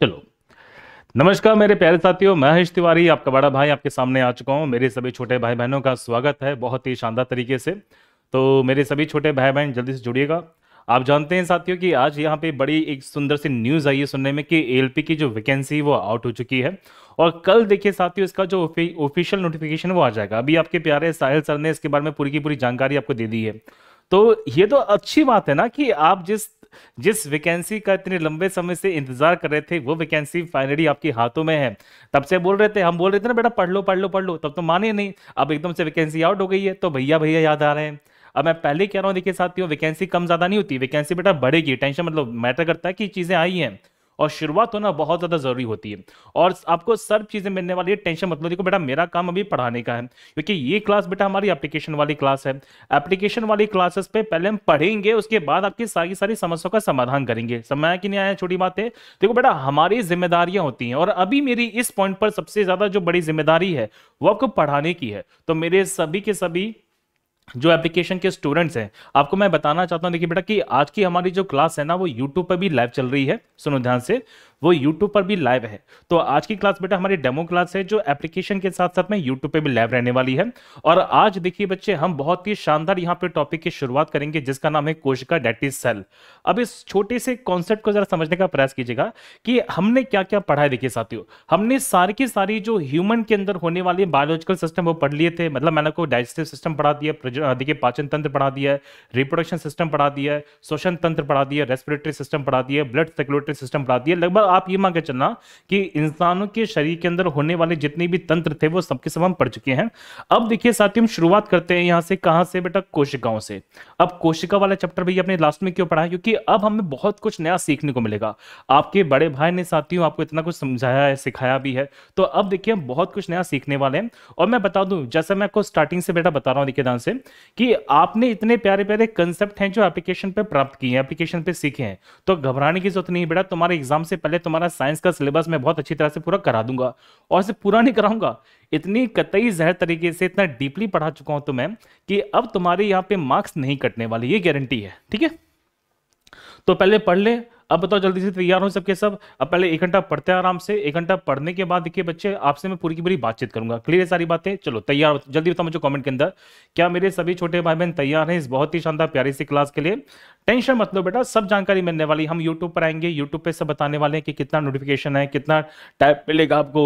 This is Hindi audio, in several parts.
चलो नमस्कार मेरे प्यारे साथियों मैं हरीश तिवारी आपका बड़ा भाई आपके सामने आ चुका हूं मेरे सभी छोटे भाई बहनों का स्वागत है बहुत ही शानदार तरीके से तो मेरे सभी छोटे भाई बहन जल्दी से जुड़िएगा आप जानते हैं साथियों कि आज यहाँ पे बड़ी एक सुंदर सी न्यूज़ आई है सुनने में कि एलपी की जो वैकेंसी वो आउट हो चुकी है और कल देखिए साथियों इसका जो ऑफिशियल नोटिफिकेशन वो आ जाएगा अभी आपके प्यारे साहिल सर ने इसके बारे में पूरी की पूरी जानकारी आपको दे दी है तो ये तो अच्छी बात है ना कि आप जिस जिस वैकेंसी का इतने लंबे समय से इंतजार कर रहे थे वो वैकेंसी फाइनली आपके हाथों में है तब से बोल रहे थे हम बोल रहे थे ना बेटा पढ़ लो पढ़ लो पढ़ लो तब तो माने नहीं अब एकदम से वैकेंसी आउट हो गई है तो भैया भैया याद आ रहे हैं अब मैं पहले कह रहा हूँ देखिए साथियों वैकेंसी कम ज़्यादा नहीं होती वैकेंसी बेटा बढ़ेगी टेंशन मतलब मैटर करता है कि चीज़ें आई हैं और शुरुआत होना बहुत ज़्यादा ज़रूरी होती है और आपको सब चीज़ें मिलने वाली है टेंशन मतलब देखो बेटा मेरा काम अभी पढ़ाने का है क्योंकि ये क्लास बेटा हमारी एप्लीकेशन वाली क्लास है एप्लीकेशन वाली क्लासेस पे पहले हम पढ़ेंगे उसके बाद आपकी सारी सारी समस्याओं का समाधान करेंगे समय की नहीं आया छोटी बात है देखो बेटा हमारी जिम्मेदारियां होती हैं और अभी मेरी इस पॉइंट पर सबसे ज़्यादा जो बड़ी जिम्मेदारी है वो आपको पढ़ाने की है तो मेरे सभी के सभी जो एप्लीकेशन के स्टूडेंट्स हैं आपको मैं बताना चाहता हूं देखिए बेटा कि आज की हमारी जो क्लास है ना वो यूट्यूब पर भी लाइव चल रही है सुनो ध्यान से वो यूट्यूब पर भी लाइव है तो आज की क्लास बेटा हमारी डेमो क्लास है जो एप्लीकेशन के साथ साथ में यूट्यूब पर भी लाइव रहने वाली है और आज देखिए बच्चे हम बहुत ही शानदार यहाँ पे टॉपिक की शुरुआत करेंगे जिसका नाम है कोशिका डेट इज सेल अब इस छोटे से कॉन्सेप्ट को जरा समझने का प्रयास कीजिएगा कि हमने क्या क्या पढ़ा है देखिए साथियों हमने सारी की सारी जो ह्यूमन के अंदर होने वाली बायोलॉजिकल सिस्टम वो पढ़ लिए थे मतलब मैंने को डाइजेस्टिव सिस्टम पढ़ा दिया देखिए पाचन तंत्र पढ़ा दिया रिप्रोडक्शन सिस्टम पढ़ा दिया है तंत्र पढ़ा दिया रेस्पिरेटरी सिस्टम पढ़ा दिया ब्लड सर्कुलेटरी सिस्टम पढ़ा दिया लगभग आप ये मान के चलना कि इंसानों के शरीर के अंदर होने वाले जितने भी तंत्र थे वो सबके सब हम पढ़ चुके हैं अब देखिए साथियों हम शुरुआत करते हैं यहाँ से कहाँ से बेटा कोशिकाओं से अब कोशिका वाला चैप्टर भी अपने लास्ट में क्यों पढ़ा है क्योंकि अब हमें बहुत कुछ नया सीखने को मिलेगा आपके बड़े भाई ने साथियों आपको इतना कुछ समझाया है सिखाया भी है तो अब देखिए हम बहुत कुछ नया सीखने वाले हैं और मैं बता दूँ जैसा मैं आपको स्टार्टिंग से बेटा बता रहा हूँ देखिए से कि आपने इतने प्यारे प्यारे कंसेप्ट हैं जो एप्लीकेशन पर प्राप्त किए हैं एप्लीकेशन पर सीखे हैं तो घबराने की जरूरत नहीं बेटा तुम्हारे एग्जाम से पहले तुम्हारा साइंस का सिलेबस मैं बहुत अच्छी तरह से पूरा करा दूंगा और से पूरा नहीं कराऊंगा इतनी कतई जहर तरीके से इतना डीपली पढ़ा चुका हूं तुम्हें तो कि अब तुम्हारे यहाँ पे मार्क्स नहीं कटने वाले ये गारंटी है ठीक है तो पहले पढ़ ले अब बताओ जल्दी से तैयार हो सबके सब अब पहले एक घंटा पढ़ते हैं आराम से एक घंटा पढ़ने के बाद देखिए बच्चे आपसे मैं पूरी की पूरी बातचीत करूंगा क्लियर है सारी बातें चलो तैयार जल्दी बताओ मुझे कॉमेंट के अंदर क्या मेरे सभी छोटे भाई बहन तैयार हैं इस बहुत ही शानदार प्यारी सी क्लास के लिए टेंशन मतलब बेटा सब जानकारी मिलने वाली हम यूट्यूब पर आएंगे यूट्यूब पर सब बताने वाले हैं कि कितना नोटिफिकेशन है कितना टाइप मिलेगा आपको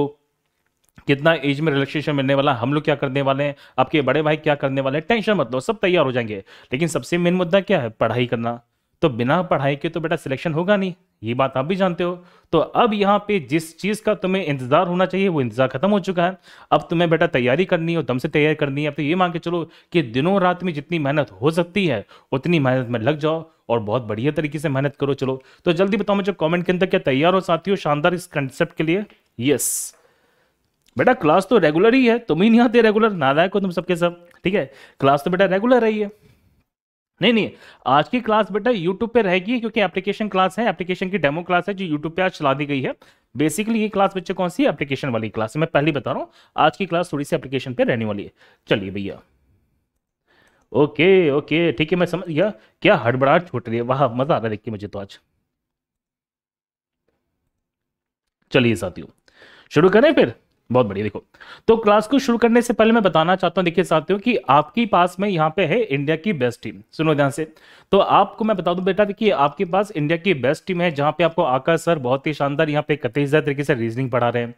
कितना एज में रिलैक्सेशन मिलने वाला हम लोग क्या करने वाले हैं आपके बड़े भाई क्या करने वाले हैं टेंशन मत लो सब तैयार हो जाएंगे लेकिन सबसे मेन मुद्दा क्या है पढ़ाई करना तो बिना पढ़ाई के तो बेटा सिलेक्शन होगा नहीं ये बात आप भी जानते हो तो अब यहाँ पे जिस चीज़ का तुम्हें इंतजार होना चाहिए वो इंतजार खत्म हो चुका है अब तुम्हें बेटा तैयारी करनी है दम से तैयारी करनी है अब तो ये मान के चलो कि दिनों रात में जितनी मेहनत हो सकती है उतनी मेहनत में लग जाओ और बहुत बढ़िया तरीके से मेहनत करो चलो तो जल्दी बताओ मुझे कॉमेंट के अंदर क्या तैयार हो साथी हो शानदार इस कंसेप्ट के लिए यस बेटा क्लास तो रेगुलर ही है तुम ही नहीं आते रेगुलर नादायक हो तुम सबके सब ठीक है क्लास तो बेटा रेगुलर रही है नहीं नहीं आज की क्लास बेटा यूट्यूब पे रहेगी क्योंकि एप्लीकेशन क्लास है एप्लीकेशन की डेमो क्लास है जो यूट्यूब पे आज चला दी गई है बेसिकली ये क्लास बच्चे कौन सी एप्लीकेशन वाली क्लास है मैं पहली बता रहा हूँ आज की क्लास थोड़ी सी एप्लीकेशन पे रहने वाली है चलिए भैया ओके ओके ठीक है मैं समझ गया क्या हड़बड़ाहट छूट रही है वाह मजा आ रहा है देखिए मुझे तो आज चलिए साथियों शुरू करें फिर बहुत बढ़िया देखो तो क्लास को शुरू करने से पहले मैं बताना चाहता हूं देखिए साथियों कि आपके पास में यहाँ पे है इंडिया की बेस्ट टीम सुनो ध्यान से तो आपको मैं बता दूं बेटा देखिए आपके पास इंडिया की बेस्ट टीम है जहां पे आपको आकाश सर बहुत ही शानदार यहाँ पे कतईजा तरीके से रीजनिंग पढ़ा रहे हैं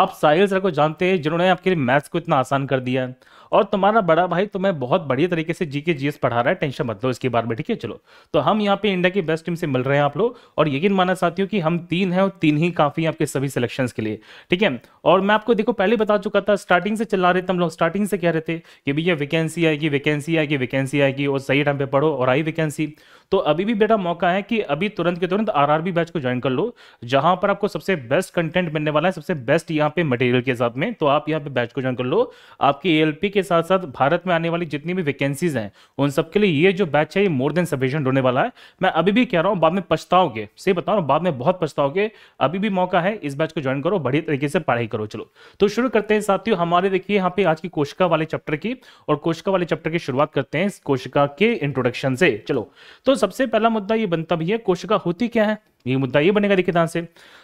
आप साहिल सर को जानते हैं जिन्होंने आपके लिए मैथ्स को इतना आसान कर दिया है और तुम्हारा बड़ा भाई तुम्हें बहुत बढ़िया तरीके से जी के जीएस पढ़ा रहा है टेंशन मत लो इसके बारे में ठीक है चलो तो हम यहाँ पे इंडिया की बेस्ट टीम से मिल रहे हैं आप लोग और यकीन माना हूँ कि हम तीन हैं और तीन ही काफी आपके सभी सिलेक्शन के लिए ठीक है और मैं आपको देखो पहले बता चुका था स्टार्टिंग से चला रहे थे हम लोग स्टार्टिंग से कह रहे थे कि भैया वैकेंसी आएगी वैकेंसी आएगी वैकेंसी आएगी और सही टाइम पे पढ़ो और आई वैकेंसी तो अभी भी बेटा मौका है कि अभी तुरंत के तुरंत आरआरबी बैच को ज्वाइन कर लो जहां पर आपको सबसे बेस्ट कंटेंट मिलने वाला है सबसे बेस्ट यहाँ पे मटेरियल के हिसाब में तो आप यहाँ पे बैच को ज्वाइन कर लो आपकी एएलपी के के साथ साथ भारत में आने वाली जितनी भी वैकेंसीज हैं उन सबके लिए ये जो बैच है ये मोर देन सफिशियंट होने वाला है मैं अभी भी कह रहा हूँ बाद में पछताओगे सही बता रहा हूँ बाद में बहुत पछताओगे अभी भी मौका है इस बैच को ज्वाइन करो बढ़िया तरीके से पढ़ाई करो चलो तो शुरू करते हैं साथियों हमारे देखिए यहाँ पे आज की कोशिका वाले चैप्टर की और कोशिका वाले चैप्टर की शुरुआत करते हैं कोशिका के इंट्रोडक्शन से चलो तो सबसे पहला मुद्दा ये बनता भी है कोशिका होती क्या है ये मुद्दा ये बनेगा देखिए ध्यान से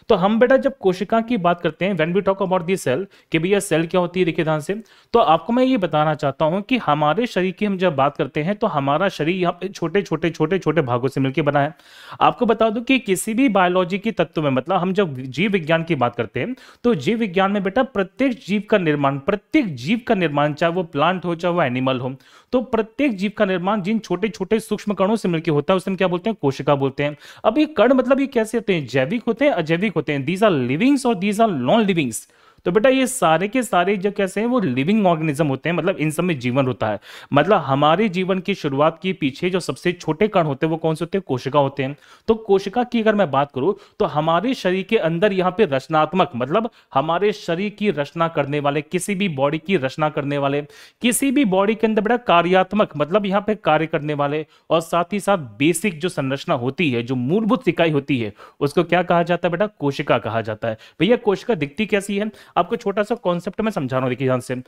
तो हम बेटा जब कोशिका की बात करते हैं when we talk about the cell कि भैया सेल क्या होती है देखिए ध्यान से तो आपको मैं ये बताना चाहता हूं कि हमारे शरीर की हम जब बात करते हैं तो हमारा शरीर यहाँ पे छोटे छोटे छोटे छोटे भागों से मिलकर बना है आपको बता दूं कि किसी भी बायोलॉजी के तत्व में मतलब हम जब जीव विज्ञान की बात करते हैं तो जीव विज्ञान में बेटा प्रत्येक जीव का निर्माण प्रत्येक जीव का निर्माण चाहे वो प्लांट हो चाहे वो एनिमल हो तो प्रत्येक जीव का निर्माण जिन छोटे छोटे सूक्ष्म कणों से मिलकर होता है उसे हम क्या बोलते हैं कोशिका बोलते हैं अब ये कण मतलब ये कैसे होते हैं जैविक होते हैं अजैविक होते हैं दीज आर लिविंग्स और दीज आर नॉन लिविंग्स तो बेटा ये सारे के सारे जो कैसे हैं वो लिविंग ऑर्गेनिज्म होते हैं मतलब इन सब में जीवन होता है मतलब हमारे जीवन की शुरुआत के पीछे जो सबसे छोटे कण होते हैं वो कौन से होते हैं कोशिका होते हैं तो कोशिका की अगर मैं बात करूं तो हमारे शरीर के अंदर यहाँ पे रचनात्मक मतलब हमारे शरीर की रचना करने वाले किसी भी बॉडी की रचना करने वाले किसी भी बॉडी के अंदर बेटा कार्यात्मक मतलब यहाँ पे कार्य करने वाले और साथ ही साथ बेसिक जो संरचना होती है जो मूलभूत इकाई होती है उसको क्या कहा जाता है बेटा कोशिका कहा जाता है भैया कोशिका दिखती कैसी है आपको छोटा सा कॉन्सेप्ट में समझा रहा हूं देखिए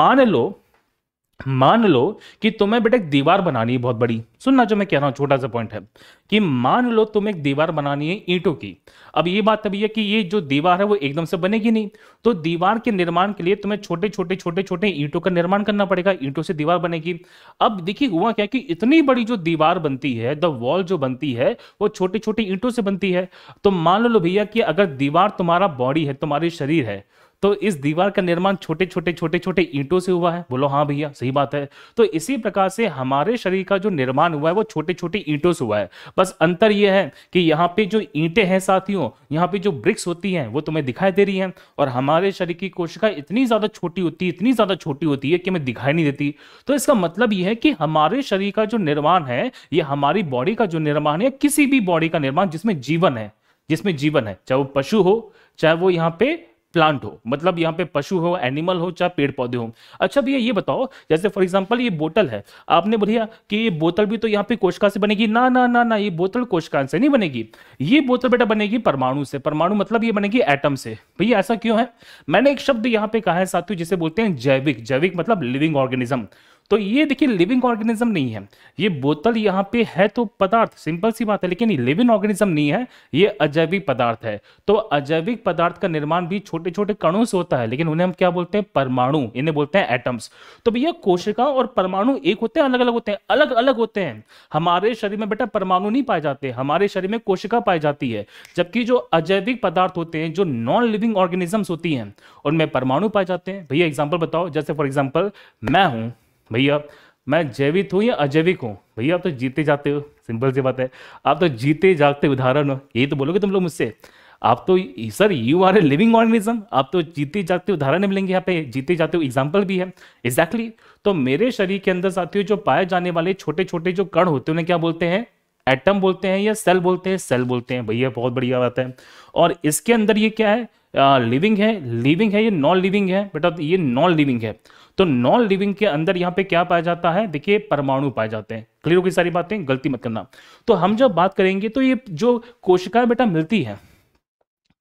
मान लो मान लो कि तुम्हें बेटा एक दीवार बनानी है बहुत बड़ी सुनना जो मैं कह रहा हूं छोटा सा पॉइंट है कि मान लो तुम्हें एक दीवार बनानी है ईंटों की अब ये बात तभी है कि ये जो दीवार है वो एकदम से बनेगी नहीं तो दीवार के निर्माण के लिए तुम्हें छोटे छोटे छोटे छोटे ईंटों का निर्माण करना पड़ेगा ईंटों से दीवार बनेगी अब देखिए हुआ क्या कि इतनी बड़ी जो दीवार बनती है द वॉल जो बनती है वो छोटे छोटे ईंटों से बनती है तो मान लो भैया कि अगर दीवार तुम्हारा बॉडी है तुम्हारी शरीर है तो इस दीवार का निर्माण छोटे छोटे छोटे छोटे ईंटों से हुआ है बोलो हाँ भैया सही बात है तो इसी प्रकार से हमारे शरीर का जो निर्माण हुआ है वो छोटे छोटे ईंटों से हुआ है बस अंतर यह है कि यहाँ पे जो ईंटें हैं साथियों यहाँ पे जो ब्रिक्स होती हैं वो तुम्हें दिखाई दे रही हैं और हमारे शरीर की कोशिका इतनी ज़्यादा छोटी होती है इतनी ज़्यादा छोटी होती है कि हमें दिखाई नहीं देती तो इसका मतलब यह है कि हमारे शरीर का जो निर्माण है ये हमारी बॉडी का जो निर्माण है किसी भी बॉडी का निर्माण जिसमें जीवन है जिसमें जीवन है चाहे वो पशु हो चाहे वो यहाँ पे प्लांट हो मतलब यहाँ पे पशु हो एनिमल हो चाहे पेड़ पौधे हो अच्छा भैया ये बताओ जैसे फॉर एग्जाम्पल ये बोतल है आपने भैया कि ये बोतल भी तो यहाँ पे कोशिका से बनेगी ना ना ना ना ये बोतल कोशिका से नहीं बनेगी ये बोतल बेटा बनेगी परमाणु से परमाणु मतलब ये बनेगी एटम से भैया ऐसा क्यों है मैंने एक शब्द यहाँ पे कहा है साथियों जिसे बोलते हैं जैविक जैविक मतलब लिविंग ऑर्गेनिज्म तो ये देखिए लिविंग ऑर्गेनिज्म नहीं है ये बोतल यहाँ पे है तो पदार्थ सिंपल सी बात है लेकिन लिविंग ऑर्गेनिज्म नहीं है ये अजैविक पदार्थ है तो अजैविक पदार्थ का निर्माण भी छोटे छोटे कणों से होता है लेकिन उन्हें हम क्या बोलते हैं परमाणु इन्हें बोलते हैं एटम्स तो भैया कोशिका और परमाणु एक होते हैं अलग अलग होते हैं अलग अलग होते हैं हमारे शरीर में बेटा परमाणु नहीं पाए जाते हमारे शरीर में कोशिका पाई जाती है जबकि जो अजैविक पदार्थ होते हैं जो नॉन लिविंग ऑर्गेनिजम्स होती हैं उनमें परमाणु पाए जाते हैं भैया एग्जाम्पल बताओ जैसे फॉर एग्जाम्पल मैं हूं भैया मैं जैविक हूँ या अजैविक हूँ भैया आप तो जीते जाते हो सिंपल सी बात है आप तो जीते जागते उदाहरण हो यही तो बोलोगे तुम लोग मुझसे आप तो sir you are a living organism आप तो जीते जाते उदाहरण मिलेंगे यहाँ पे जीते जाते हुए एग्जाम्पल भी है एग्जैक्टली exactly. तो मेरे शरीर के अंदर साथियों जो पाए जाने वाले छोटे छोटे जो कण होते हैं उन्हें क्या बोलते हैं एटम बोलते हैं या सेल बोलते हैं सेल बोलते हैं भैया बहुत बढ़िया बात है और इसके अंदर ये क्या है लिविंग है लिविंग है ये नॉन लिविंग है बेटा ये नॉन लिविंग है तो नॉन लिविंग के अंदर यहां पे क्या पाया जाता है देखिए परमाणु पाए जाते हैं क्लियर होगी सारी बातें गलती मत करना तो हम जब बात करेंगे तो ये जो कोशिकाएं बेटा मिलती है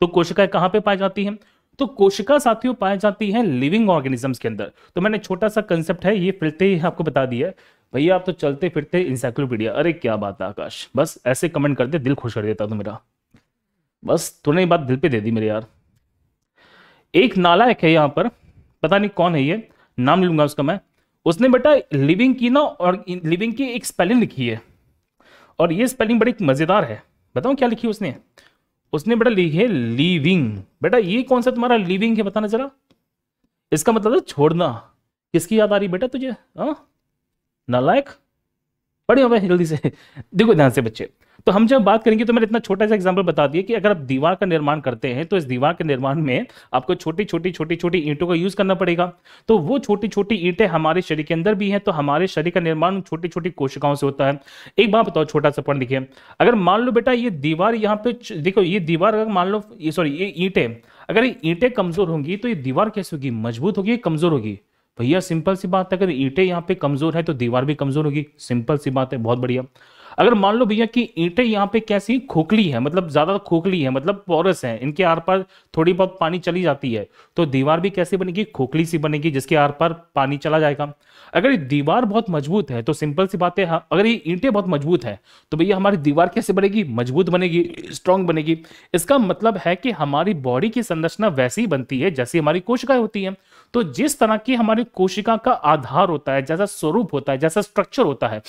तो कोशिकाएं कहां पे पाई जाती हैं तो कोशिका साथियों पाई जाती है लिविंग ऑर्गेनिजम्स के अंदर तो मैंने छोटा सा कंसेप्ट है ये फिरते ही आपको बता दिया भैया आप तो चलते फिरते इंसाइक्लोपीडिया अरे क्या बात है आकाश बस ऐसे कमेंट करते दिल खुश कर देता तो मेरा बस थोड़ी बात दिल पे दे दी मेरे यार एक नालायक है यहां पर पता नहीं कौन है ये नाम लूंगा उसका मैं उसने बेटा लिविंग की ना और लिविंग की एक स्पेलिंग लिखी है और ये स्पेलिंग बड़ी मज़ेदार है बताऊँ क्या लिखी उसने उसने बेटा लिखी है लिविंग बेटा ये कौन सा तुम्हारा लिविंग है बताना जरा इसका मतलब है छोड़ना किसकी याद आ रही बेटा तुझे हाँ नालायक पढ़े हो जल्दी से देखो ध्यान से बच्चे तो हम जब बात करेंगे तो मैंने इतना छोटा सा एग्जाम्पल बता दिया कि अगर आप दीवार का निर्माण करते हैं तो इस दीवार के निर्माण में आपको छोटी छोटी छोटी छोटी ईंटों का यूज करना पड़ेगा तो वो छोटी छोटी ईंटें हमारे शरीर के अंदर भी हैं तो हमारे शरीर का निर्माण छोटी छोटी कोशिकाओं से होता है एक बात बताओ छोटा सा पढ़ देखिए अगर मान लो बेटा ये दीवार यहाँ पे देखो ये दीवार अगर मान लो ये सॉरी ये ईंटें अगर ये ईंटें कमजोर होंगी तो ये दीवार कैसे होगी मजबूत होगी कमजोर होगी भैया सिंपल सी बात है अगर ईंटें यहाँ पे कमजोर है तो दीवार भी कमजोर होगी सिंपल सी बात है बहुत बढ़िया अगर मान लो भैया कि ईंटें यहाँ पे कैसी खोखली है मतलब ज्यादा खोखली है मतलब पोरस है इनके आर पार थोड़ी बहुत पानी चली जाती है तो दीवार भी कैसी बनेगी खोखली सी बनेगी जिसके आर पार पानी चला जाएगा अगर दीवार बहुत मजबूत है तो सिंपल सी बात है हाँ, अगर ये ईंटें बहुत मजबूत है तो भैया हमारी दीवार कैसे बनेगी मजबूत बनेगी स्ट्रांग बनेगी इसका मतलब है कि हमारी बॉडी की संरचना वैसी ही बनती है जैसी हमारी कोशिकाएं होती है तो जिस तरह की हमारी कोशिका का आधार होता है जैसा स्वरूप होता है जैसा स्ट्रक्चर होता है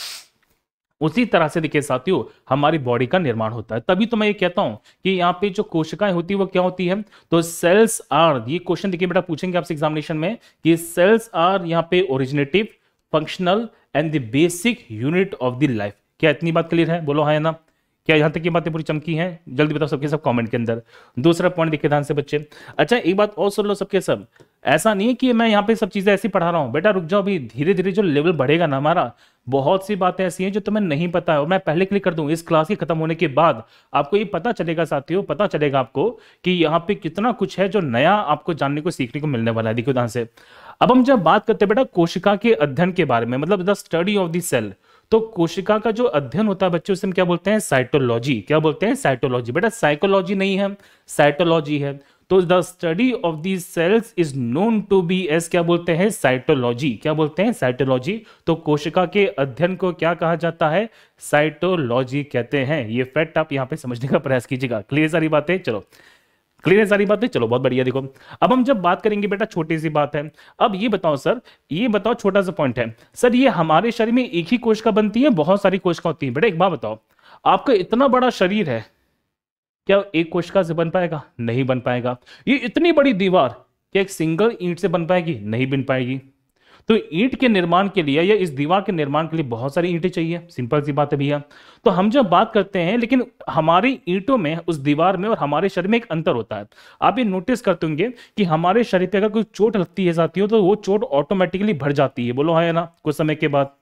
उसी तरह से देखिए साथियों हमारी बॉडी का निर्माण होता है तभी तो मैं ये कहता हूं कि यहाँ पे जो कोशिकाएं होती है वो क्या होती है तो सेल्स आर ये क्वेश्चन देखिए बेटा पूछेंगे आपसे एग्जामिनेशन में कि सेल्स आर यहाँ पे originative functional and the basic unit of the life क्या इतनी बात क्लियर है बोलो हाँ ना क्या यहां तक की बातें पूरी चमकी हैं जल्दी बताओ सबके सब कमेंट के अंदर दूसरा पॉइंट देखिए ध्यान से बच्चे अच्छा एक बात और सुन लो सबके सब ऐसा नहीं है कि मैं यहाँ पे सब चीज़ें ऐसी पढ़ा रहा हूँ बेटा रुक जाओ अभी धीरे धीरे जो लेवल बढ़ेगा ना हमारा बहुत सी बातें ऐसी हैं जो तुम्हें नहीं पता है और मैं पहले क्लिक कर दूँ इस क्लास के खत्म होने के बाद आपको ये पता चलेगा साथियों पता चलेगा आपको कि यहाँ पे कितना कुछ है जो नया आपको जानने को सीखने को मिलने वाला है देखिए उदाहरण से अब हम जब बात करते हैं बेटा कोशिका के अध्ययन के बारे में मतलब the study of the cell तो कोशिका का जो अध्ययन होता है बच्चों से हम क्या बोलते हैं साइटोलॉजी क्या बोलते हैं साइटोलॉजी बेटा साइकोलॉजी नहीं है साइटोलॉजी है तो the study of these cells is known to be as क्या बोलते हैं साइटोलॉजी क्या बोलते हैं साइटोलॉजी तो कोशिका के अध्ययन को क्या कहा जाता है साइटोलॉजी कहते हैं ये फैक्ट आप यहाँ पे समझने का प्रयास कीजिएगा क्लियर सारी बातें चलो क्लियर है सारी बातें चलो बहुत बढ़िया देखो अब हम जब बात करेंगे बेटा छोटी सी बात है अब ये बताओ सर ये बताओ छोटा सा पॉइंट है सर ये हमारे शरीर में एक ही कोशिका बनती है बहुत सारी कोशिका होती है बेटा एक बार बताओ आपका इतना बड़ा शरीर है क्या एक कोशिका से बन पाएगा नहीं बन पाएगा ये इतनी बड़ी दीवार क्या एक सिंगल ईंट से बन पाएगी नहीं बन पाएगी तो ईंट के निर्माण के लिए या इस दीवार के निर्माण के लिए बहुत सारी ईंटें चाहिए सिंपल सी बात है भैया तो हम जब बात करते हैं लेकिन हमारी ईंटों में उस दीवार में और हमारे शरीर में एक अंतर होता है आप ये नोटिस करते होंगे कि हमारे शरीर पे अगर कोई चोट लगती है जाती हो तो वो चोट ऑटोमेटिकली भर जाती है बोलो हाँ ना कुछ समय के बाद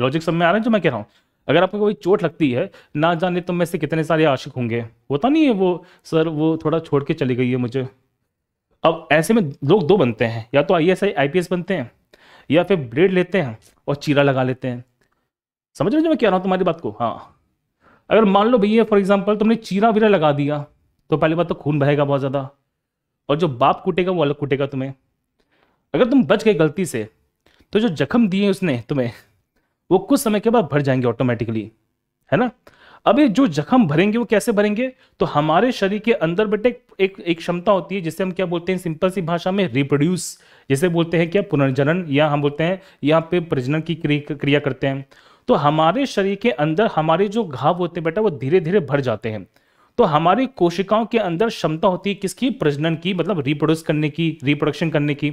लॉजिक समय में आ रहा है जो मैं कह रहा हूँ अगर आपको कोई चोट लगती है ना जाने तुम में से कितने सारे आशिक होंगे होता नहीं है वो सर वो थोड़ा छोड़ के चली गई है मुझे अब ऐसे में लोग दो बनते हैं या तो आई एस बनते हैं या फिर ब्रेड लेते हैं और चीरा लगा लेते हैं समझ रहे जो मैं कह रहा हूँ तुम्हारी बात को हाँ अगर मान लो भैया फॉर एग्जाम्पल तुमने चीरा वीरा लगा दिया तो पहली बात तो खून बहेगा बहुत ज़्यादा और जो बाप कूटेगा वो अलग कूटेगा तुम्हें अगर तुम बच गए गलती से तो जो जख्म दिए उसने तुम्हें वो कुछ समय के बाद भर जाएंगे ऑटोमेटिकली है ना अभी जो जख्म भरेंगे वो कैसे भरेंगे तो हमारे शरीर के अंदर बेटे एक एक क्षमता होती है जिसे हम क्या बोलते हैं सिंपल सी भाषा में रिप्रोड्यूस जैसे बोलते हैं क्या पुनर्जनन या हम बोलते हैं यहाँ पे प्रजनन की क्रिया करते हैं तो हमारे शरीर के अंदर हमारे जो घाव होते हैं बेटा वो धीरे धीरे भर जाते हैं तो हमारी कोशिकाओं के अंदर क्षमता होती है किसकी प्रजनन की मतलब रिप्रोड्यूस करने की रिप्रोडक्शन करने की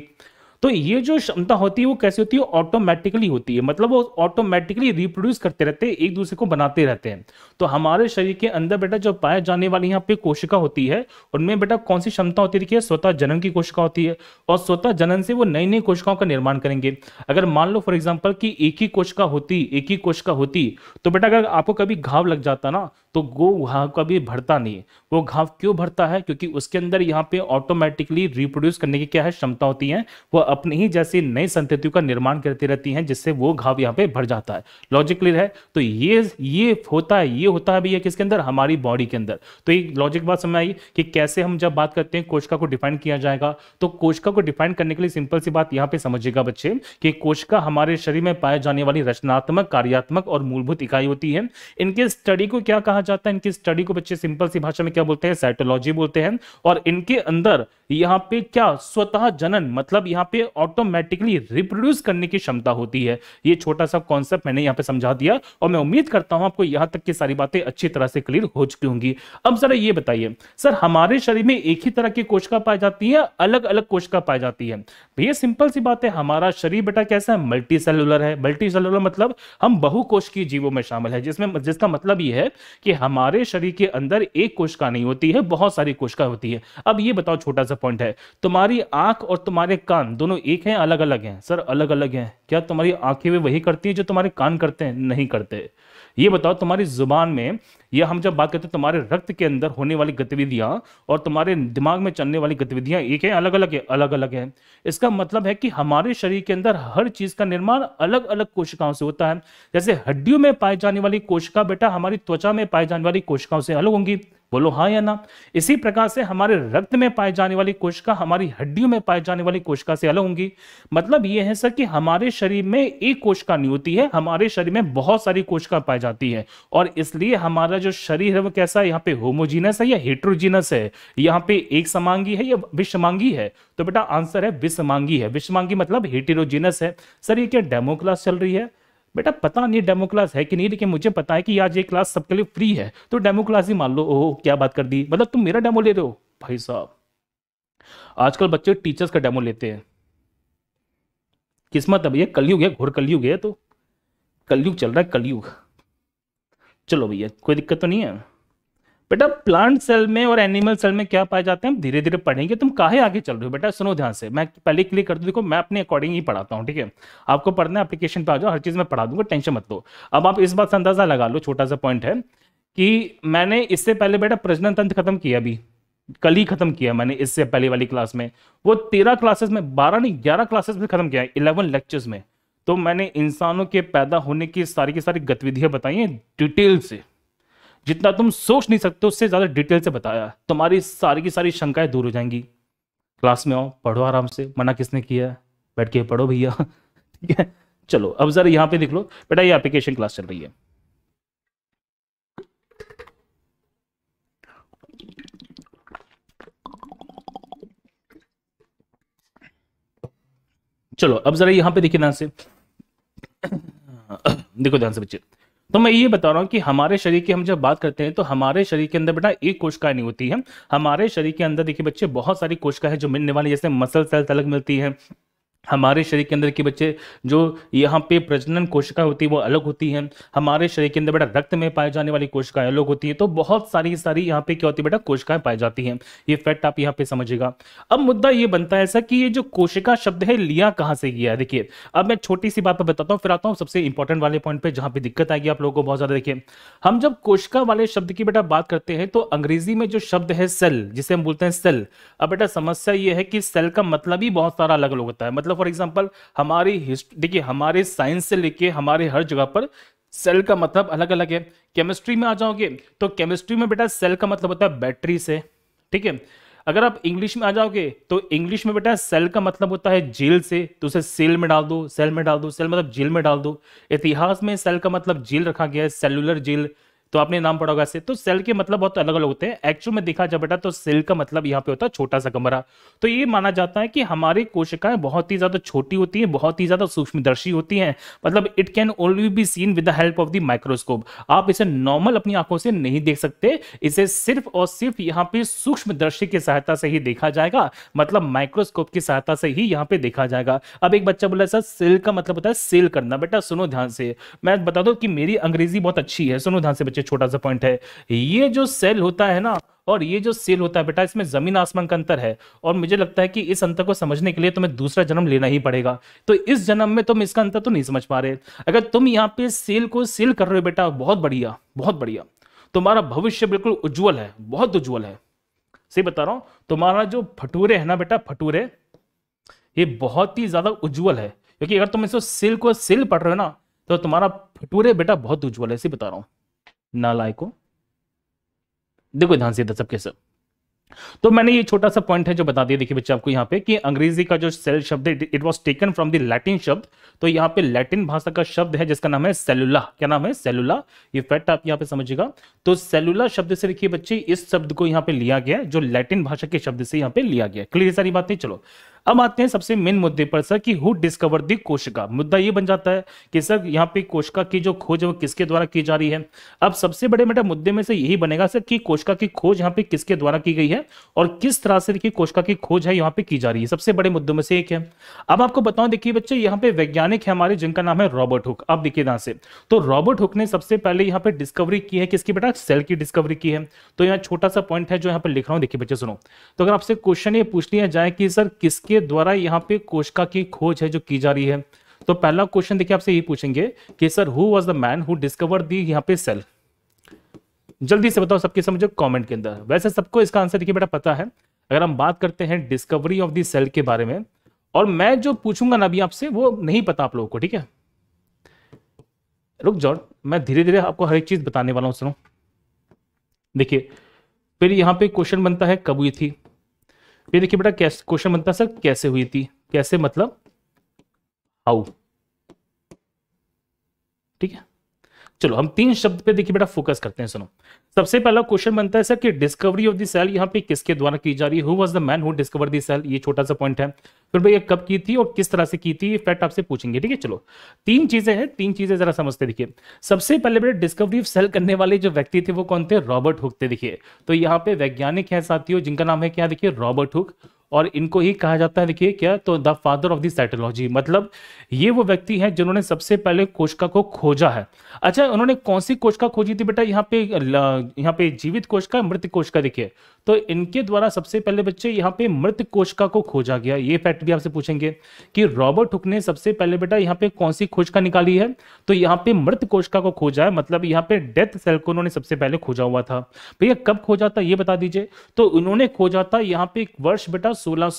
तो ये जो क्षमता होती है वो कैसे होती है ऑटोमेटिकली होती है मतलब वो ऑटोमेटिकली रिप्रोड्यूस करते रहते हैं एक दूसरे को बनाते रहते हैं तो हमारे शरीर के अंदर बेटा जो पाए जाने वाली यहाँ पे कोशिका होती है उनमें बेटा कौन सी क्षमता होती है स्वतः जनन की कोशिका होती है और स्वतः जनन से वो नई नई कोशिकाओं का निर्माण करेंगे अगर मान लो फॉर एग्जाम्पल की एक ही कोशिका होती एक ही कोशिका होती तो बेटा अगर आपको कभी घाव लग जाता ना तो वो घाव कभी भरता नहीं वो घाव क्यों भरता है क्योंकि उसके अंदर यहाँ पे ऑटोमेटिकली रिप्रोड्यूस करने की क्या है क्षमता होती है वो अपने ही जैसी नई संतियों का निर्माण करती रहती हैं जिससे वो घाव यहाँ पे भर जाता है लॉजिक क्लियर है तो ये ये होता है ये होता है भैया किसके अंदर हमारी बॉडी के अंदर तो एक लॉजिक बात समझ आई कि कैसे हम जब बात करते हैं कोशिका को डिफाइन किया जाएगा तो कोशिका को डिफाइन करने के लिए सिंपल सी बात यहाँ पे समझिएगा बच्चे कि कोशिका हमारे शरीर में पाए जाने वाली रचनात्मक कार्यात्मक और मूलभूत इकाई होती है इनके स्टडी को क्या कहा जाता है इनकी स्टडी को बच्चे सिंपल सी भाषा में क्या बोलते हैं साइटोलॉजी बोलते हैं और इनके अंदर यहाँ पे क्या स्वतः जनन मतलब यहाँ पे ऑटोमेटिकली रिप्रोड्यूस करने की क्षमता होती है ये छोटा सा कॉन्सेप्ट मैंने यहाँ पे समझा दिया और मैं उम्मीद करता हूँ आपको यहाँ तक की सारी बातें अच्छी तरह से क्लियर हो चुकी होंगी अब सर ये बताइए सर हमारे शरीर में एक ही तरह की कोशिका पाई जाती है अलग अलग कोशिका पाई जाती है भैया तो सिंपल सी बात है हमारा शरीर बेटा कैसा है मल्टी सेलुलर है मल्टी सेलुलर मतलब हम बहुकोश की जीवों में शामिल है जिसमें जिसका मतलब ये है कि हमारे शरीर के अंदर एक कोशिका नहीं होती है बहुत सारी कोशिका होती है अब ये बताओ छोटा सा पॉइंट है तुम्हारी आंख और तुम्हारे कान दोनों एक हैं अलग अलग हैं सर अलग अलग हैं क्या तुम्हारी आंखें भी वही करती है जो तुम्हारे कान करते हैं नहीं करते ये बताओ तुम्हारी जुबान में या हम जब बात करते हैं तुम्हारे रक्त के अंदर होने वाली गतिविधियां और तुम्हारे दिमाग में चलने वाली गतिविधियां एक है अलग अलग है अलग अलग है इसका मतलब है कि हमारे शरीर के अंदर हर चीज का निर्माण अलग अलग कोशिकाओं से होता है जैसे हड्डियों में पाई जाने वाली कोशिका बेटा हमारी त्वचा में पाई जाने वाली कोशिकाओं से अलग होंगी बोलो हाँ या ना इसी प्रकार से हमारे रक्त में पाए जाने वाली कोशिका हमारी हड्डियों में पाए जाने वाली कोशिका से अलग होंगी मतलब ये है सर कि हमारे शरीर में एक कोशिका नहीं होती है हमारे शरीर में बहुत सारी कोशिका पाई जाती है और इसलिए हमारा हमारा जो शरीर है वो कैसा है यहाँ पे होमोजीनस है या हेट्रोजीनस है यहाँ पे एक समांगी है या विषमांगी है तो बेटा आंसर है विषमांगी है विषमांगी मतलब हेटेरोजीनस है सर ये क्या डेमो क्लास चल रही है बेटा पता नहीं डेमो क्लास है कि नहीं लेकिन मुझे पता है कि आज ये क्लास सबके लिए फ्री है तो डेमो क्लास ही मान लो ओह क्या बात कर दी मतलब तुम मेरा डेमो ले रहे हो भाई साहब आजकल बच्चे टीचर्स का डेमो लेते हैं किस्मत अब ये कलयुग है घोर कलयुग है तो कलयुग चल रहा है कलयुग चलो भैया कोई दिक्कत तो नहीं है बेटा प्लांट सेल में और एनिमल सेल में क्या पाए जाते हैं हम धीरे धीरे पढ़ेंगे तुम काहे आगे चल रहे हो बेटा सुनो ध्यान से मैं पहले क्लिक कर दूँ देखो मैं अपने अकॉर्डिंग ही पढ़ाता हूँ ठीक है आपको पढ़ना है एप्लीकेशन पे आ जाओ हर चीज़ मैं पढ़ा दूंगा टेंशन मत लो अब आप इस बात से अंदाज़ा लगा लो छोटा सा पॉइंट है कि मैंने इससे पहले बेटा प्रजनन तंत्र खत्म किया अभी कल ही खत्म किया मैंने इससे पहले वाली क्लास में वो तेरह क्लासेस में बारह नहीं ग्यारह क्लासेस में खत्म किया इलेवन लेक्चर्स में तो मैंने इंसानों के पैदा होने की सारी की सारी गतिविधियां बताई हैं डिटेल से जितना तुम सोच नहीं सकते उससे ज़्यादा डिटेल से बताया तुम्हारी सारी की सारी शंकाएं दूर हो जाएंगी क्लास में आओ पढ़ो आराम से मना किसने किया बैठ के पढ़ो भैया ठीक है चलो अब ज़रा यहां पे देख लो बेटा ये एप्लीकेशन क्लास चल रही है चलो अब ज़रा यहां पे देखिए ना से देखो ध्यान से बच्चे तो मैं ये बता रहा हूँ कि हमारे शरीर की हम जब बात करते हैं तो हमारे शरीर के अंदर बेटा एक कोशिका नहीं होती है हमारे शरीर के अंदर देखिए बच्चे बहुत सारी कोशिका है जो मिलने वाली जैसे मसल सेल्स अलग मिलती है हमारे शरीर के अंदर के बच्चे जो यहाँ पे प्रजनन कोशिका होती है वो अलग होती हैं हमारे शरीर के अंदर बेटा रक्त में पाए जाने वाली कोशिकाएं अलग होती है तो बहुत सारी सारी यहाँ पे क्या होती है बेटा कोशिकाएं पाई जाती हैं ये फैक्ट आप यहाँ पे समझिएगा अब मुद्दा ये बनता है ऐसा कि ये जो कोशिका शब्द है लिया कहाँ से गया है देखिए अब मैं छोटी सी बात पर बताता हूँ फिर आता हूँ सबसे इंपॉर्टेंट वाले पॉइंट पर जहाँ पे दिक्कत आएगी आप लोगों को बहुत ज्यादा देखिए हम जब कोशिका वाले शब्द की बेटा बात करते हैं तो अंग्रेजी में जो शब्द है सेल जिसे हम बोलते हैं सेल अब बेटा समस्या ये है कि सेल का मतलब ही बहुत सारा अलग अलग होता है मतलब फॉर एग्जाम्पल हमारी हिस्ट्री देखिए हमारे साइंस से लेके हमारे हर जगह पर सेल का मतलब अलग अलग है केमिस्ट्री में आ जाओगे तो केमिस्ट्री में बेटा सेल का मतलब होता है बैटरी से ठीक है अगर आप इंग्लिश में आ जाओगे तो इंग्लिश में बेटा सेल का मतलब होता है जेल से तो उसे सेल में डाल दो सेल में डाल दो सेल मतलब जेल में डाल दो इतिहास में सेल का मतलब जेल रखा गया है सेलुलर जेल तो आपने नाम पढ़ा होगा सेल तो सेल के मतलब बहुत अलग अलग होते हैं एक्चुअल में देखा जाए बेटा तो सेल का मतलब यहाँ पे होता है छोटा सा कमरा तो ये माना जाता है कि हमारी कोशिकाएं बहुत ही ज्यादा छोटी होती हैं बहुत ही ज्यादा सूक्ष्मदर्शी होती हैं मतलब it can only be seen with the help of the microscope आप इसे नॉर्मल अपनी आंखों से नहीं देख सकते इसे सिर्फ और सिर्फ यहाँ पे सूक्ष्मदर्शी की सहायता से ही देखा जाएगा मतलब माइक्रोस्कोप की सहायता से ही यहाँ पे देखा जाएगा अब एक बच्चा बोला सर सेल का मतलब होता है सेल करना बेटा सुनो ध्यान से मैं बता दो कि मेरी अंग्रेजी बहुत अच्छी है सुनो ध्यान से बच्चा नीचे छोटा सा पॉइंट है ये जो सेल होता है ना और ये जो सेल होता है बेटा इसमें जमीन आसमान का अंतर है और मुझे लगता है कि इस अंतर को समझने के लिए तुम्हें दूसरा जन्म लेना ही पड़ेगा तो इस जन्म में तुम इसका अंतर तो नहीं समझ पा रहे अगर तुम यहाँ पे सेल को सेल कर रहे हो बेटा बहुत बढ़िया बहुत बढ़िया तुम्हारा भविष्य बिल्कुल उज्जवल है बहुत उज्जवल है सही बता रहा हूं तुम्हारा जो फटूरे है ना बेटा फटूरे ये बहुत ही ज्यादा उज्जवल है क्योंकि अगर तुम इसको सिल को सिल पढ़ रहे हो ना तो तुम्हारा फटूरे बेटा बहुत उज्जवल है सही बता रहा हूं नालायकों देखो ध्यान से सबके सब तो मैंने ये छोटा सा पॉइंट है जो बता दिया देखिए बच्चे आपको यहां पे कि अंग्रेजी का जो सेल शब्द है it was taken from the Latin शब्द तो यहां पे लैटिन भाषा का शब्द है जिसका नाम है सेलुला क्या नाम है सेलुला ये फैक्ट आप यहां पे समझिएगा तो सेलुला शब्द से देखिए बच्चे इस शब्द को यहां पर लिया गया जो लैटिन भाषा के शब्द से यहां पर लिया गया क्लियर सारी बात बातें चलो अब आते हैं सबसे मेन मुद्दे पर सर कि हु डिस्कवर दी कोशिका मुद्दा ये बन जाता है कि सर यहाँ पे कोशिका की जो खोज है वो किसके द्वारा की जा रही है अब सबसे बड़े बड़े मुद्दे में से यही बनेगा सर कि कोशिका की खोज यहाँ पे किसके द्वारा की गई है और किस तरह से देखिए कोशिका की खोज है यहाँ पे की जा रही है सबसे बड़े मुद्दों में से एक है अब आपको बताऊं देखिए बच्चे यहाँ पे वैज्ञानिक है हमारे जिनका नाम है रॉबर्ट हुक अब देखिए यहाँ से तो रॉबर्ट हुक ने सबसे पहले यहाँ पे डिस्कवरी की है किसकी बेटा सेल की डिस्कवरी की है तो यहाँ छोटा सा पॉइंट है जो यहाँ पे लिख रहा हूँ देखिए बच्चे सुनो तो अगर आपसे क्वेश्चन ये पूछ लिया जाए कि सर किसके के द्वारा यहाँ पे कोशिका की खोज है जो की जा रही है तो पहला क्वेश्चन देखिए आपसे ये पूछेंगे कि sir who was the man who discover the यहाँ पे सेल जल्दी से बताओ सबके समझो कमेंट के अंदर वैसे सबको इसका आंसर देखिए बेटा पता है अगर हम बात करते हैं डिस्कवरी ऑफ दी सेल के बारे में और मैं जो पूछूंगा ना अभी आपसे वो नहीं पता आप लोगों को ठीक है रुक जाओ मैं धीरे धीरे आपको हर एक चीज बताने वाला हूं सुनो देखिए फिर यहां पे क्वेश्चन बनता है कब हुई थी ये देखिए बेटा कैसे क्वेश्चन बनता सर कैसे हुई थी कैसे मतलब हाउ ठीक है चलो हम तीन शब्द पे देखिए बेटा फोकस करते हैं सुनो सबसे पहला क्वेश्चन बनता है सर कि डिस्कवरी ऑफ द सेल यहाँ पे किसके द्वारा की जा रही है who was the man who discover the cell ये छोटा सा पॉइंट है फिर भाई ये कब की थी और किस तरह से की थी फैक्ट आपसे पूछेंगे ठीक है चलो तीन चीजें हैं तीन चीजें जरा समझते देखिए सबसे पहले बेटा डिस्कवरी ऑफ सेल करने वाले जो व्यक्ति थे वो कौन थे रॉबर्ट हुक थे देखिए तो यहाँ पे वैज्ञानिक है साथियों जिनका नाम है क्या देखिए रॉबर्ट हुक और इनको ही कहा जाता है देखिए क्या तो द फादर ऑफ दी मतलब ये वो व्यक्ति हैं जिन्होंने सबसे पहले कोशिका को खोजा है अच्छा उन्होंने कौन सी कोशिका खोजी थी बेटा यहाँ पे यहाँ पे जीवित कोशिका मृत कोशिका देखिए तो इनके द्वारा सबसे पहले बच्चे यहाँ पे मृत कोशिका को खोजा गया ये फैक्ट भी आपसे पूछेंगे कि रॉबर्ट हुक ने सबसे पहले बेटा यहाँ पे कौन सी कोशिका निकाली है तो यहाँ पे मृत कोशिका को खोजा है मतलब यहाँ पे डेथ सेल को उन्होंने सबसे पहले खोजा हुआ था भैया कब खोजा था ये बता दीजिए तो उन्होंने खोजा था यहाँ पे एक वर्ष बेटा सोलह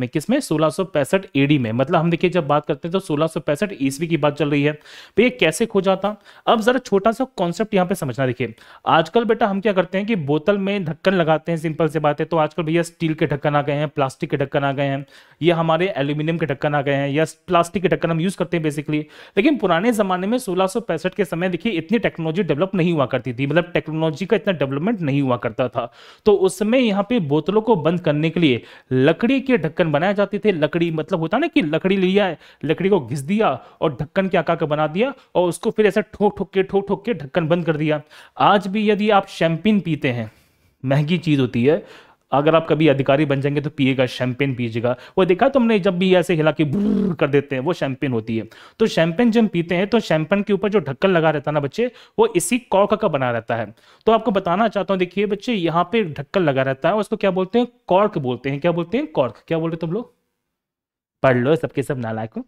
में किसमें सोलह एडी में मतलब हम देखिए जब बात करते हैं तो सोलह ईस्वी की बात चल रही है तो ये कैसे खोजा था अब जरा छोटा सा कॉन्सेप्ट यहाँ पे समझना देखिए आजकल बेटा हम क्या करते हैं कि बोतल में ढक्कन लगाते हैं सिंपल से बात है तो आजकल भैया स्टील के ढक्कन आ गए हैं प्लास्टिक के ढक्कन आ गए हैं या हमारे एल्यूमिनियम के ढक्कन आ गए हैं या प्लास्टिक के ढक्कन हम यूज करते हैं बेसिकली लेकिन पुराने जमाने में सोलह के समय देखिए इतनी टेक्नोलॉजी डेवलप नहीं हुआ करती थी मतलब टेक्नोलॉजी का इतना डेवलपमेंट नहीं हुआ करता था तो उसमें यहाँ पे बोतलों को बंद करने के लिए लकड़ी के ढक्कन बनाए जाते थे लकड़ी मतलब होता ना कि लकड़ी लिया है लकड़ी को घिस दिया और ढक्कन के आकार का बना दिया और उसको फिर ऐसा ठोक ठोक के ठोक ठोक के ढक्कन बंद कर दिया आज भी यदि आप शैम्पिन पीते हैं महंगी चीज़ होती है अगर आप कभी अधिकारी बन जाएंगे तो पिएगा शैम्पेन पीजिएगा वो देखा तुमने जब भी ऐसे हिला के कर देते हैं वो शैम्पेन होती है तो शैम्पेन जब पीते हैं तो शैंपेन के ऊपर जो ढक्कन लगा रहता है ना बच्चे वो इसी कॉक का बना रहता है तो आपको बताना चाहता हूँ देखिए बच्चे यहाँ पे ढक्कन लगा रहता है उसको क्या बोलते हैं कॉर्क बोलते हैं क्या बोलते हैं कॉर्क क्या बोल रहे तुम लोग पढ़ लो सबके सब नालायक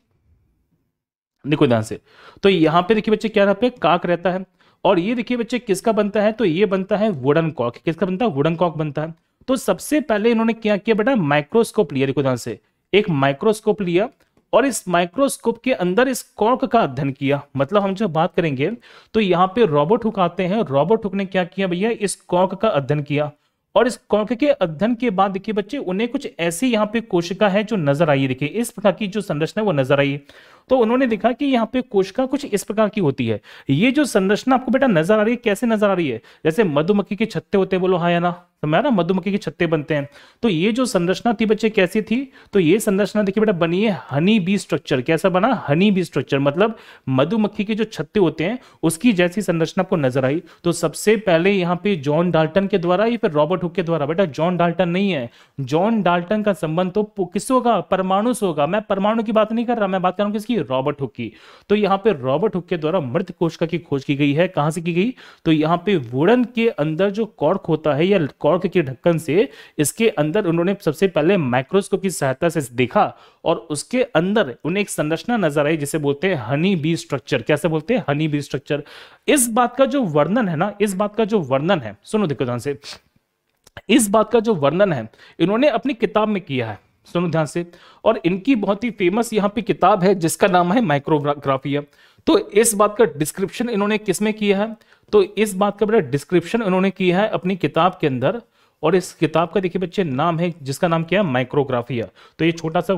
देखो ध्यान से तो यहाँ पे देखिए बच्चे क्या यहाँ पे काक रहता है और ये देखिए बच्चे किसका बनता है तो ये बनता है वुडन कॉक किसका बनता है वुडन कॉक बनता है तो सबसे पहले इन्होंने क्या किया बेटा माइक्रोस्कोप लिया देखो ध्यान से एक माइक्रोस्कोप लिया और इस माइक्रोस्कोप के अंदर इस कॉर्क का अध्ययन किया मतलब हम जब बात करेंगे तो यहाँ पे रॉबर्ट हुक आते हैं रॉबर्ट हुक ने क्या किया भैया इस कॉर्क का अध्ययन किया और इस कॉर्क के अध्ययन के बाद देखिए बच्चे उन्हें कुछ ऐसी यहाँ पे कोशिका है जो नजर आई देखिए इस प्रकार की जो संरचना है वो नजर आई तो उन्होंने देखा कि यहाँ पे कोशिका कुछ इस प्रकार की होती है ये जो संरचना आपको बेटा नजर आ रही है कैसे नजर आ रही है जैसे मधुमक्खी के छत्ते होते हैं बोलो हाँ या ना समझ ना मधुमक्खी के छत्ते बनते हैं तो ये जो संरचना थी बच्चे कैसी थी तो ये संरचना देखिए बेटा बनी है हनी बी स्ट्रक्चर कैसा बना हनी बी स्ट्रक्चर मतलब मधुमक्खी के जो छत्ते होते हैं उसकी जैसी संरचना आपको नजर आई तो सबसे पहले यहाँ पे जॉन डाल्टन के द्वारा या फिर रॉबर्ट हुक के द्वारा बेटा जॉन डाल्टन नहीं है जॉन डाल्टन का संबंध तो किस होगा परमाणु से होगा मैं परमाणु की बात नहीं कर रहा मैं बात कर रहा हूँ किसकी थी रॉबर्ट हुक की तो यहाँ पे रॉबर्ट हुक के द्वारा मृत कोशिका की खोज की गई है कहाँ से की गई तो यहाँ पे वुडन के अंदर जो कॉर्क होता है या कॉर्क के ढक्कन से इसके अंदर उन्होंने सबसे पहले माइक्रोस्कोप की सहायता से देखा और उसके अंदर उन्हें एक संरचना नजर आई जिसे बोलते हैं हनी बी स्ट्रक्चर कैसे बोलते हैं हनी बी स्ट्रक्चर इस बात का जो वर्णन है ना इस बात का जो वर्णन है सुनो देखो ध्यान से इस बात का जो वर्णन है इन्होंने अपनी किताब में किया है सुनो ध्यान से और इनकी बहुत ही फेमस यहाँ पे किताब है जिसका नाम है माइक्रोग्राफिया तो इस बात का डिस्क्रिप्शन इन्होंने किसमें किया है तो इस बात का बड़ा डिस्क्रिप्शन इन्होंने किया है अपनी किताब के अंदर और इस किताब का देखिए बच्चे नाम है जिसका नाम क्या है माइक्रोग्राफिया तो ये छोटा सा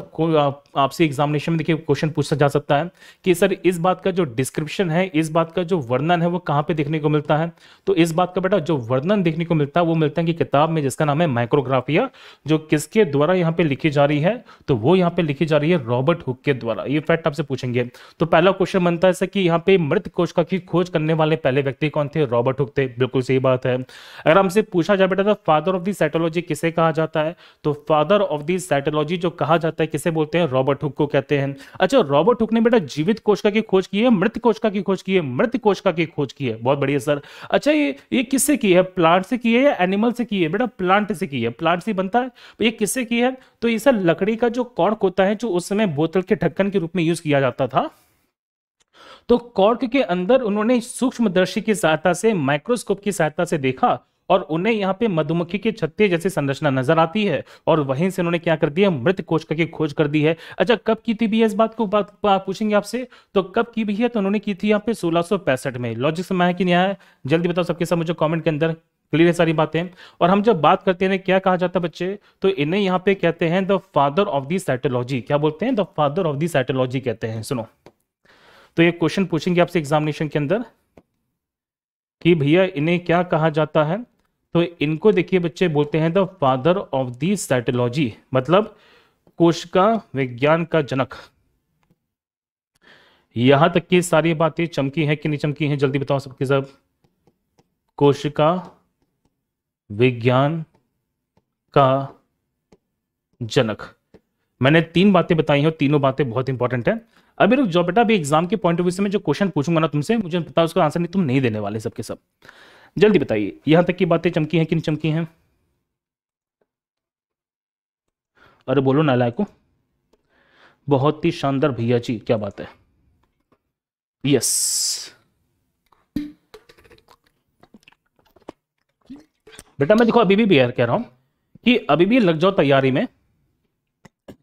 आपसे एग्जामिनेशन में देखिए क्वेश्चन पूछा जा सकता है कि सर इस बात का जो डिस्क्रिप्शन है इस बात का जो वर्णन है वो कहाँ पे देखने को मिलता है तो इस बात का बेटा जो वर्णन देखने को मिलता है वो मिलता है कि किताब में जिसका नाम है माइक्रोग्राफिया जो किसके द्वारा यहाँ पे लिखी जा रही है तो वो यहाँ पे लिखी जा रही है रॉबर्ट हुक के द्वारा ये फैक्ट आपसे पूछेंगे तो पहला क्वेश्चन बनता है सर कि यहाँ पे मृत कोश की खोज करने वाले पहले व्यक्ति कौन थे रॉबर्ट हुक थे बिल्कुल सही बात है अगर हमसे पूछा जाए बेटा तो father father of the cytology किसे कहा जाता है तो फादर ऑफ दी साइटोलॉजी जो कहा जाता है किसे बोलते हैं रॉबर्ट हुक को कहते हैं अच्छा रॉबर्ट हुक ने बेटा जीवित कोशिका की खोज की है मृत कोशिका की खोज की है मृत कोशिका की खोज की है बहुत बढ़िया सर अच्छा ये ये किससे की है प्लांट से की है या एनिमल से की है बेटा प्लांट से की है प्लांट से बनता है तो ये किससे की है तो ये सर लकड़ी का जो कॉर्क होता है जो उस समय बोतल के ढक्कन के रूप में यूज किया जाता था तो कॉर्क के अंदर उन्होंने सूक्ष्मदर्शी की सहायता से माइक्रोस्कोप की सहायता से देखा और उन्हें यहाँ पे मधुमक्खी के छत्ते जैसी संरचना नजर आती है और वहीं से उन्होंने क्या कर दिया मृत कोशिका की खोज कर दी है अच्छा कब की थी भी इस बात को बात पूछेंगे आपसे तो कब की है तो उन्होंने की थी यहाँ पे सोलह में लॉजिक समय है कि नहीं आया जल्दी बताओ सबके साथ मुझे कॉमेंट के अंदर क्लियर है सारी बातें और हम जब बात करते हैं क्या कहा जाता है बच्चे तो इन्हें यहाँ पे कहते हैं the father of the cytology क्या बोलते हैं the father of the cytology कहते हैं सुनो तो ये क्वेश्चन पूछेंगे आपसे एग्जामिनेशन के अंदर कि भैया इन्हें क्या कहा जाता है तो इनको देखिए बच्चे बोलते हैं the father of the cytology मतलब कोशिका विज्ञान का जनक यहां तक की सारी बातें चमकी हैं कि नहीं चमकी हैं जल्दी बताओ सबके सब कोशिका विज्ञान का जनक मैंने तीन बातें बताई हैं तीनों बातें बहुत इंपॉर्टेंट है अभी रुक जाओ बेटा अभी एग्जाम के पॉइंट ऑफ व्यू से मैं जो क्वेश्चन पूछूंगा ना तुमसे मुझे पता उसका आंसर नहीं तुम नहीं देने वाले सबके सब, के सब। जल्दी बताइए यहां तक की बातें चमकी हैं कि नहीं चमकी हैं अरे बोलो नालायको बहुत ही शानदार भैया जी क्या बात है यस बेटा मैं देखो अभी भी बिहार कह रहा हूं कि अभी भी लग जाओ तैयारी में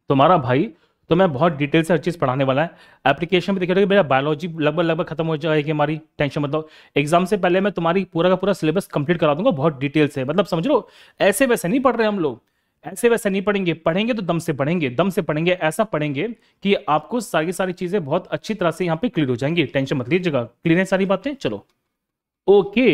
तुम्हारा भाई तो मैं बहुत डिटेल से हर चीज़ पढ़ाने वाला है एप्लीकेशन में देखिए मेरा बायोलॉजी लगभग लगभग खत्म हो जाएगी हमारी टेंशन मतलब एग्जाम से पहले मैं तुम्हारी पूरा का पूरा सिलेबस कंप्लीट करा दूंगा बहुत डिटेल से मतलब समझ लो ऐसे वैसे नहीं पढ़ रहे हम लोग ऐसे वैसे नहीं पढ़ेंगे पढ़ेंगे तो दम से पढ़ेंगे दम से पढ़ेंगे ऐसा पढ़ेंगे कि आपको सारी सारी चीज़ें बहुत अच्छी तरह से यहाँ पे क्लियर हो जाएंगी टेंशन मत लीजिएगा क्लियर है सारी बातें चलो ओके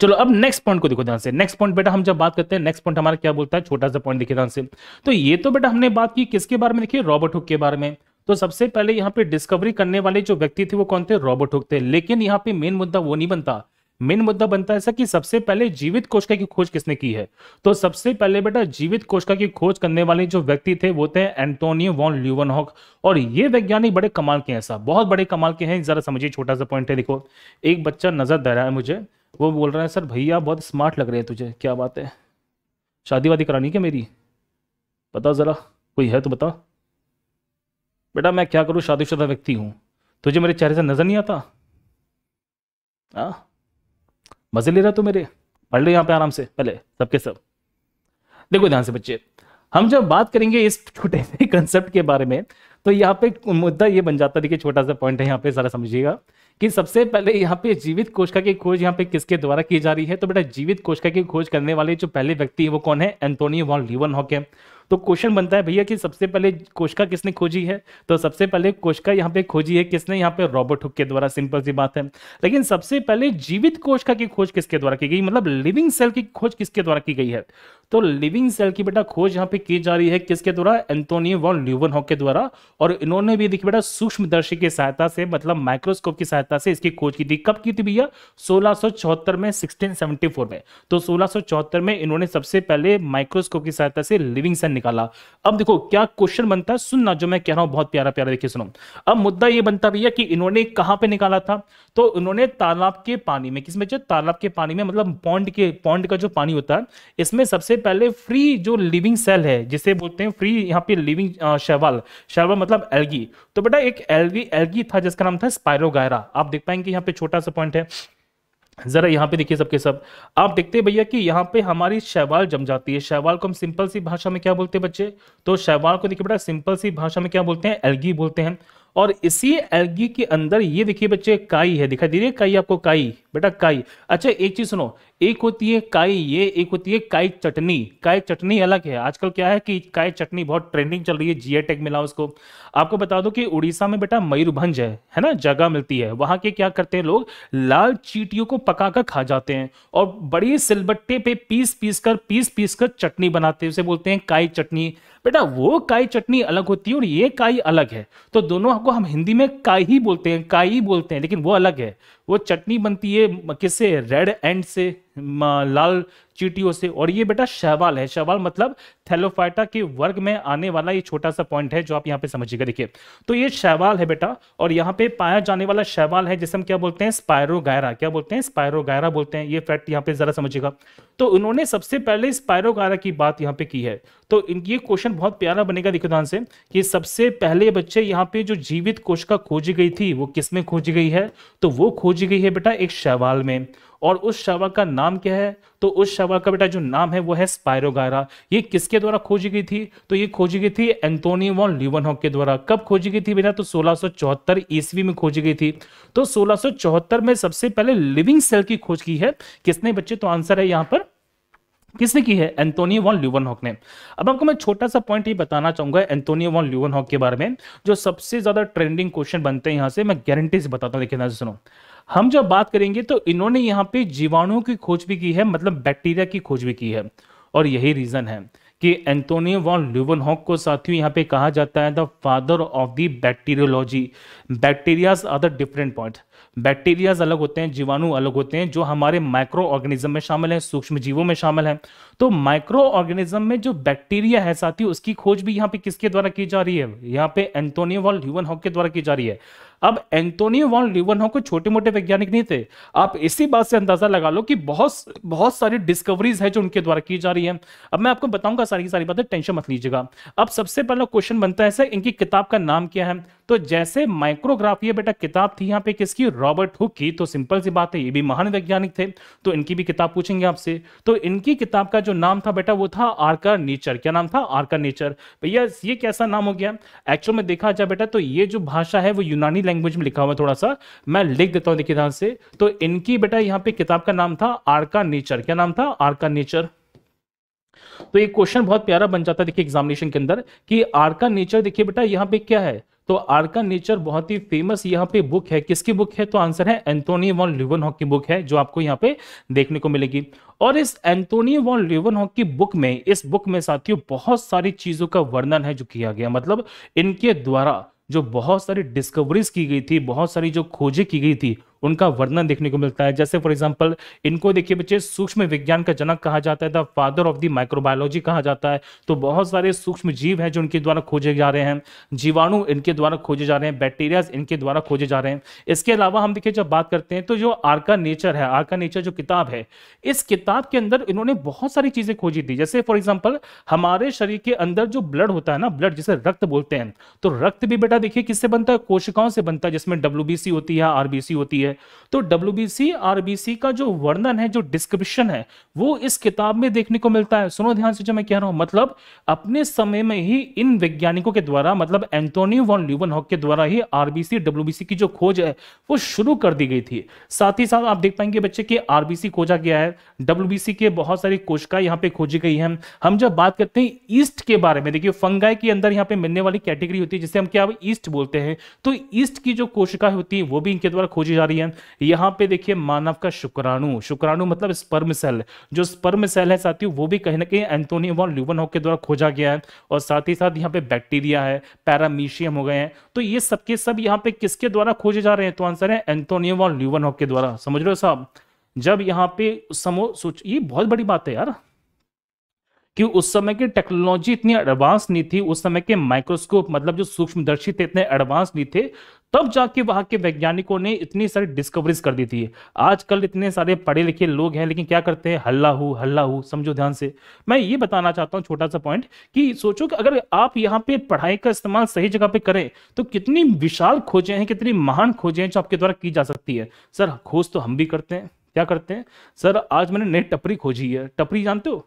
चलो अब नेक्स्ट पॉइंट को देखो ध्यान से नेक्स्ट पॉइंट बेटा हम जब बात करते हैं नेक्स्ट पॉइंट हमारा क्या बोलता है छोटा सा पॉइंट देखिए ध्यान से तो ये तो बेटा हमने बात की किसके बारे में देखिए रॉबर्ट हुक के बारे में तो सबसे पहले यहाँ पे डिस्कवरी करने वाले जो व्यक्ति थे वो कौन थे रॉबर्ट हुक थे लेकिन यहाँ पे मेन मुद्दा वो नहीं बनता मेन मुद्दा बनता है ऐसा कि सबसे पहले जीवित कोशिका की खोज किसने की है तो सबसे पहले बेटा जीवित कोशिका की खोज करने वाले जो व्यक्ति थे वो थे एंटोनियो वॉन ल्यूवनहॉक और ये वैज्ञानिक बड़े कमाल के हैं साहब बहुत बड़े कमाल के हैं जरा समझिए छोटा सा पॉइंट है देखो एक बच्चा नजर दे रहा है मुझे वो बोल रहा है सर भैया बहुत स्मार्ट लग रहे हैं तुझे क्या बात है शादी वादी करानी क्या मेरी बता ज़रा कोई है तो बता बेटा मैं क्या करूँ शादीशुदा व्यक्ति हूँ तुझे मेरे चेहरे से नज़र नहीं आता हाँ मज़े ले रहा तो मेरे पढ़ ले यहाँ पे आराम से पहले सबके सब देखो ध्यान से बच्चे हम जब बात करेंगे इस छोटे से कंसेप्ट के बारे में तो यहाँ पे मुद्दा ये बन जाता है देखिए छोटा सा पॉइंट है यहाँ पे सारा समझिएगा कि सबसे पहले यहाँ पे जीवित कोशिका की खोज यहाँ पे किसके द्वारा की जा रही है तो बेटा जीवित कोशिका की खोज करने वाले जो पहले व्यक्ति है वो कौन है एंटोनी वॉन लीवन हॉक है तो क्वेश्चन बनता है भैया कि सबसे पहले कोशिका किसने खोजी है तो सबसे पहले कोशिका यहाँ पे खोजी है किसने यहाँ पे रॉबर्ट हुक के द्वारा सिंपल सी बात है लेकिन सबसे पहले जीवित कोशिका की खोज किसके द्वारा की गई मतलब लिविंग सेल की खोज किसके द्वारा की गई है तो लिविंग सेल की बेटा खोज यहाँ पे की जा रही है किसके द्वारा एंटोनियो वॉन ल्यूवन हॉक के द्वारा और इन्होंने भी देखिए बेटा सूक्ष्म दर्शी की सहायता से मतलब माइक्रोस्कोप की सहायता से इसकी खोज की थी कब की थी भैया सोलह में सिक्सटीन में तो सोलह में इन्होंने सबसे पहले माइक्रोस्कोप की सहायता से लिविंग सेल निकाला अब देखो क्या क्वेश्चन बनता है सुनना जो मैं कह रहा हूं बहुत प्यारा प्यारा देखिए सुनो अब मुद्दा ये बनता भैया कि इन्होंने कहां पे निकाला था तो इन्होंने तालाब के पानी में किसमें जो तालाब के पानी में मतलब पॉन्ड के पॉन्ड का जो पानी होता है इसमें सबसे पहले फ्री जो लिविंग सेल है जिसे बोलते हैं फ्री यहाँ पे लिविंग शैवाल शैवाल मतलब एलगी तो बेटा एक एल्गी एलगी था जिसका नाम था स्पायरोगायरा आप देख पाएंगे यहाँ पे छोटा सा पॉइंट है ज़रा यहाँ पे देखिए सबके सब आप देखते हैं भैया कि यहाँ पे हमारी शैवाल जम जाती है शैवाल को हम सिंपल सी भाषा में क्या बोलते हैं बच्चे तो शैवाल को देखिए बेटा सिंपल सी भाषा में क्या बोलते हैं एलगी बोलते हैं और इसी एल्गी के अंदर ये देखिए बच्चे काई है दिखाई दे रही है काई आपको काई बेटा काई अच्छा एक चीज सुनो एक होती है काई ये एक होती है काई चटनी काई चटनी अलग है आजकल क्या है कि काई चटनी बहुत ट्रेंडिंग चल रही है जीए टेक मिला उसको आपको बता दो कि उड़ीसा में बेटा मयूरभंज है है ना जगह मिलती है वहां के क्या करते हैं लोग लाल चीटियों को पका कर खा जाते हैं और बड़ी सिलबट्टे पे पीस पीस कर पीस पीस कर चटनी बनाते हैं उसे बोलते हैं काई चटनी बेटा वो काई चटनी अलग होती है और ये काई अलग है तो दोनों को हम हिंदी में काई ही बोलते हैं काई बोलते हैं लेकिन वो अलग है वो चटनी बनती है किससे रेड एंड से लाल चीटियों से और ये बेटा शहवाल है शहवाल मतलब थैलोफाइटा के वर्ग में आने वाला ये छोटा सा पॉइंट है जो आप यहाँ पे समझिएगा देखिए तो ये शहवाल है बेटा और यहाँ पे पाया जाने वाला शहवाल है जिसे हम क्या बोलते हैं स्पायरोगायरा क्या बोलते हैं स्पायरोगायरा बोलते हैं ये फैक्ट यहाँ पे जरा समझिएगा तो उन्होंने सबसे पहले स्पायरोगायरा की बात यहाँ पे की है तो ये क्वेश्चन बहुत प्यारा बनेगा देखो ध्यान से कि सबसे पहले बच्चे यहाँ पे जो जीवित कोशिका खोजी गई थी वो किसमें खोजी गई है तो वो खोजी गई है बेटा एक शहवाल में और उस शवक का नाम क्या है तो उस शवक का बेटा जो नाम है वो है स्पायरोगारा ये किसके द्वारा खोजी गई थी तो ये खोजी गई थी एंटोनी वॉन लिवनहॉक के द्वारा कब खोजी गई थी बेटा तो 1674 ईस्वी में खोजी गई थी तो 1674 में सबसे पहले लिविंग सेल की खोज की है किसने बच्चे तो आंसर है यहाँ पर किसने की है एंटोनी वॉन ल्यूवनहॉक ने अब आपको मैं छोटा सा पॉइंट ये बताना चाहूंगा एंटोनी वॉन ल्यूवनहॉक के बारे में जो सबसे ज्यादा ट्रेंडिंग क्वेश्चन बनते हैं यहाँ से मैं गारंटी से बताता हूँ देखिए ना सुनो हम जब बात करेंगे तो इन्होंने यहाँ पे जीवाणुओं की खोज भी की है मतलब बैक्टीरिया की खोज भी की है और यही रीजन है कि एंटोनियो वॉन ल्यूवनहॉक को साथियों यहाँ पे कहा जाता है the father of the bacteriology bacterias are the different point bacterias अलग होते हैं जीवाणु अलग होते हैं जो हमारे माइक्रो ऑर्गेनिज्म में शामिल हैं सूक्ष्म जीवों में शामिल हैं तो माइक्रो ऑर्गेनिज्म में जो बैक्टीरिया है साथियों उसकी खोज भी यहाँ पे किसके द्वारा की जा रही है यहाँ पे एंटोनियो वॉल ह्यूवन हॉक के द्वारा की जा रही है अब एंटोनियो वॉन लिवनहो को छोटे मोटे वैज्ञानिक नहीं थे आप इसी बात से अंदाजा लगा लो कि बहुत बहुत सारी डिस्कवरीज है जो उनके द्वारा की जा रही है अब मैं आपको बताऊंगा सारी की सारी बातें टेंशन मत लीजिएगा अब सबसे पहला क्वेश्चन बनता है सर इनकी किताब का नाम क्या है तो जैसे माइक्रोग्राफ ये बेटा किताब थी यहाँ पे किसकी रॉबर्ट हुक की तो सिंपल सी बात है ये भी महान वैज्ञानिक थे तो इनकी भी किताब पूछेंगे आपसे तो इनकी किताब का जो नाम था बेटा वो था आर्कर नेचर क्या नाम था आर्कर नेचर भैया ये कैसा नाम हो गया एक्चुअल में देखा जाए बेटा तो ये जो भाषा है वो यूनानी लैंग्वेज में लिखा हुआ थोड़ा सा मैं लिख देता हूँ देखिए ध्यान से तो इनकी बेटा यहाँ पे किताब का नाम था आर्का नेचर क्या नाम था आर्का नेचर तो ये क्वेश्चन बहुत प्यारा बन जाता है देखिए एग्जामिनेशन के अंदर कि आर्का नेचर देखिए बेटा यहाँ पे क्या है तो आर्कन नेचर बहुत ही फेमस यहाँ पे बुक है किसकी बुक है तो आंसर है एंथोनी वॉन ल्यूवन की बुक है जो आपको यहाँ पे देखने को मिलेगी और इस एंथोनी वॉन ल्यूवन की बुक में इस बुक में साथियों बहुत सारी चीजों का वर्णन है जो किया गया मतलब इनके द्वारा जो बहुत सारी डिस्कवरीज की गई थी बहुत सारी जो खोजें की गई थी उनका वर्णन देखने को मिलता है जैसे फॉर एग्जाम्पल इनको देखिए बच्चे सूक्ष्म विज्ञान का जनक कहा जाता है the father of the microbiology कहा जाता है तो बहुत सारे सूक्ष्म जीव हैं जो इनके द्वारा खोजे जा रहे हैं जीवाणु इनके द्वारा खोजे जा रहे हैं बैक्टीरियाज इनके द्वारा खोजे जा रहे हैं इसके अलावा हम देखिए जब बात करते हैं तो जो आर्का नेचर है आर्का नेचर जो किताब है इस किताब के अंदर इन्होंने बहुत सारी चीजें खोजी थी जैसे फॉर एग्जाम्पल हमारे शरीर के अंदर जो ब्लड होता है ना ब्लड जिसे रक्त बोलते हैं तो रक्त भी बेटा देखिए किससे बनता है कोशिकाओं से बनता है जिसमें डब्ल्यू होती है आरबीसी होती है तो डब्ल्यू आरबीसी का जो वर्णन है जो डिस्क्रिप्शन है वो इस किताब में देखने को मिलता है सुनो ध्यान से जो मैं कह रहा हूं मतलब अपने समय में ही इन वैज्ञानिकों के द्वारा मतलब एंटोनियो वॉन ल्यूवन हॉक के द्वारा ही आरबीसी डब्ल्यूबीसी की जो खोज है वो शुरू कर दी गई थी साथ ही साथ आप देख पाएंगे बच्चे कि आरबीसी खोजा गया है डब्ल्यूबीसी के बहुत सारी कोशिका यहाँ पे खोजी गई है हम जब बात करते हैं ईस्ट के बारे में देखिए फंगाई के अंदर यहाँ पे मिलने वाली कैटेगरी होती है जिसे हम क्या ईस्ट बोलते हैं तो ईस्ट की जो कोशिका होती है वो भी इनके द्वारा खोजी जा रही है हैं यहाँ पे देखिए मानव का शुक्राणु शुक्राणु मतलब स्पर्म सेल जो स्पर्म सेल है साथियों वो भी कहीं ना कहीं एंथोनी वॉन ल्यूबनहॉक के द्वारा खोजा गया है और साथ ही साथ यहाँ पे बैक्टीरिया है पैरामीशियम हो गए हैं तो ये सबके सब यहाँ पे किसके द्वारा खोजे जा रहे हैं तो आंसर है एंथोनियो वॉन ल्यूबनहॉक के द्वारा समझ रहे हो साहब जब यहाँ पे समो सोच ये बहुत बड़ी बात है यार कि उस समय की टेक्नोलॉजी इतनी एडवांस नहीं थी उस समय के माइक्रोस्कोप मतलब जो सूक्ष्मदर्शी थे इतने एडवांस नहीं थे तब जाके वहां के वैज्ञानिकों ने इतनी सारी डिस्कवरीज कर दी थी आजकल इतने सारे पढ़े लिखे लोग हैं लेकिन क्या करते हैं हल्ला हो हल्ला हो समझो ध्यान से मैं ये बताना चाहता हूँ छोटा सा पॉइंट कि सोचो कि अगर आप यहाँ पे पढ़ाई का इस्तेमाल सही जगह पे करें तो कितनी विशाल खोजें हैं कितनी महान खोजें हैं जो आपके द्वारा की जा सकती है सर खोज तो हम भी करते हैं क्या करते हैं सर आज मैंने नई टपरी खोजी है टपरी जानते हो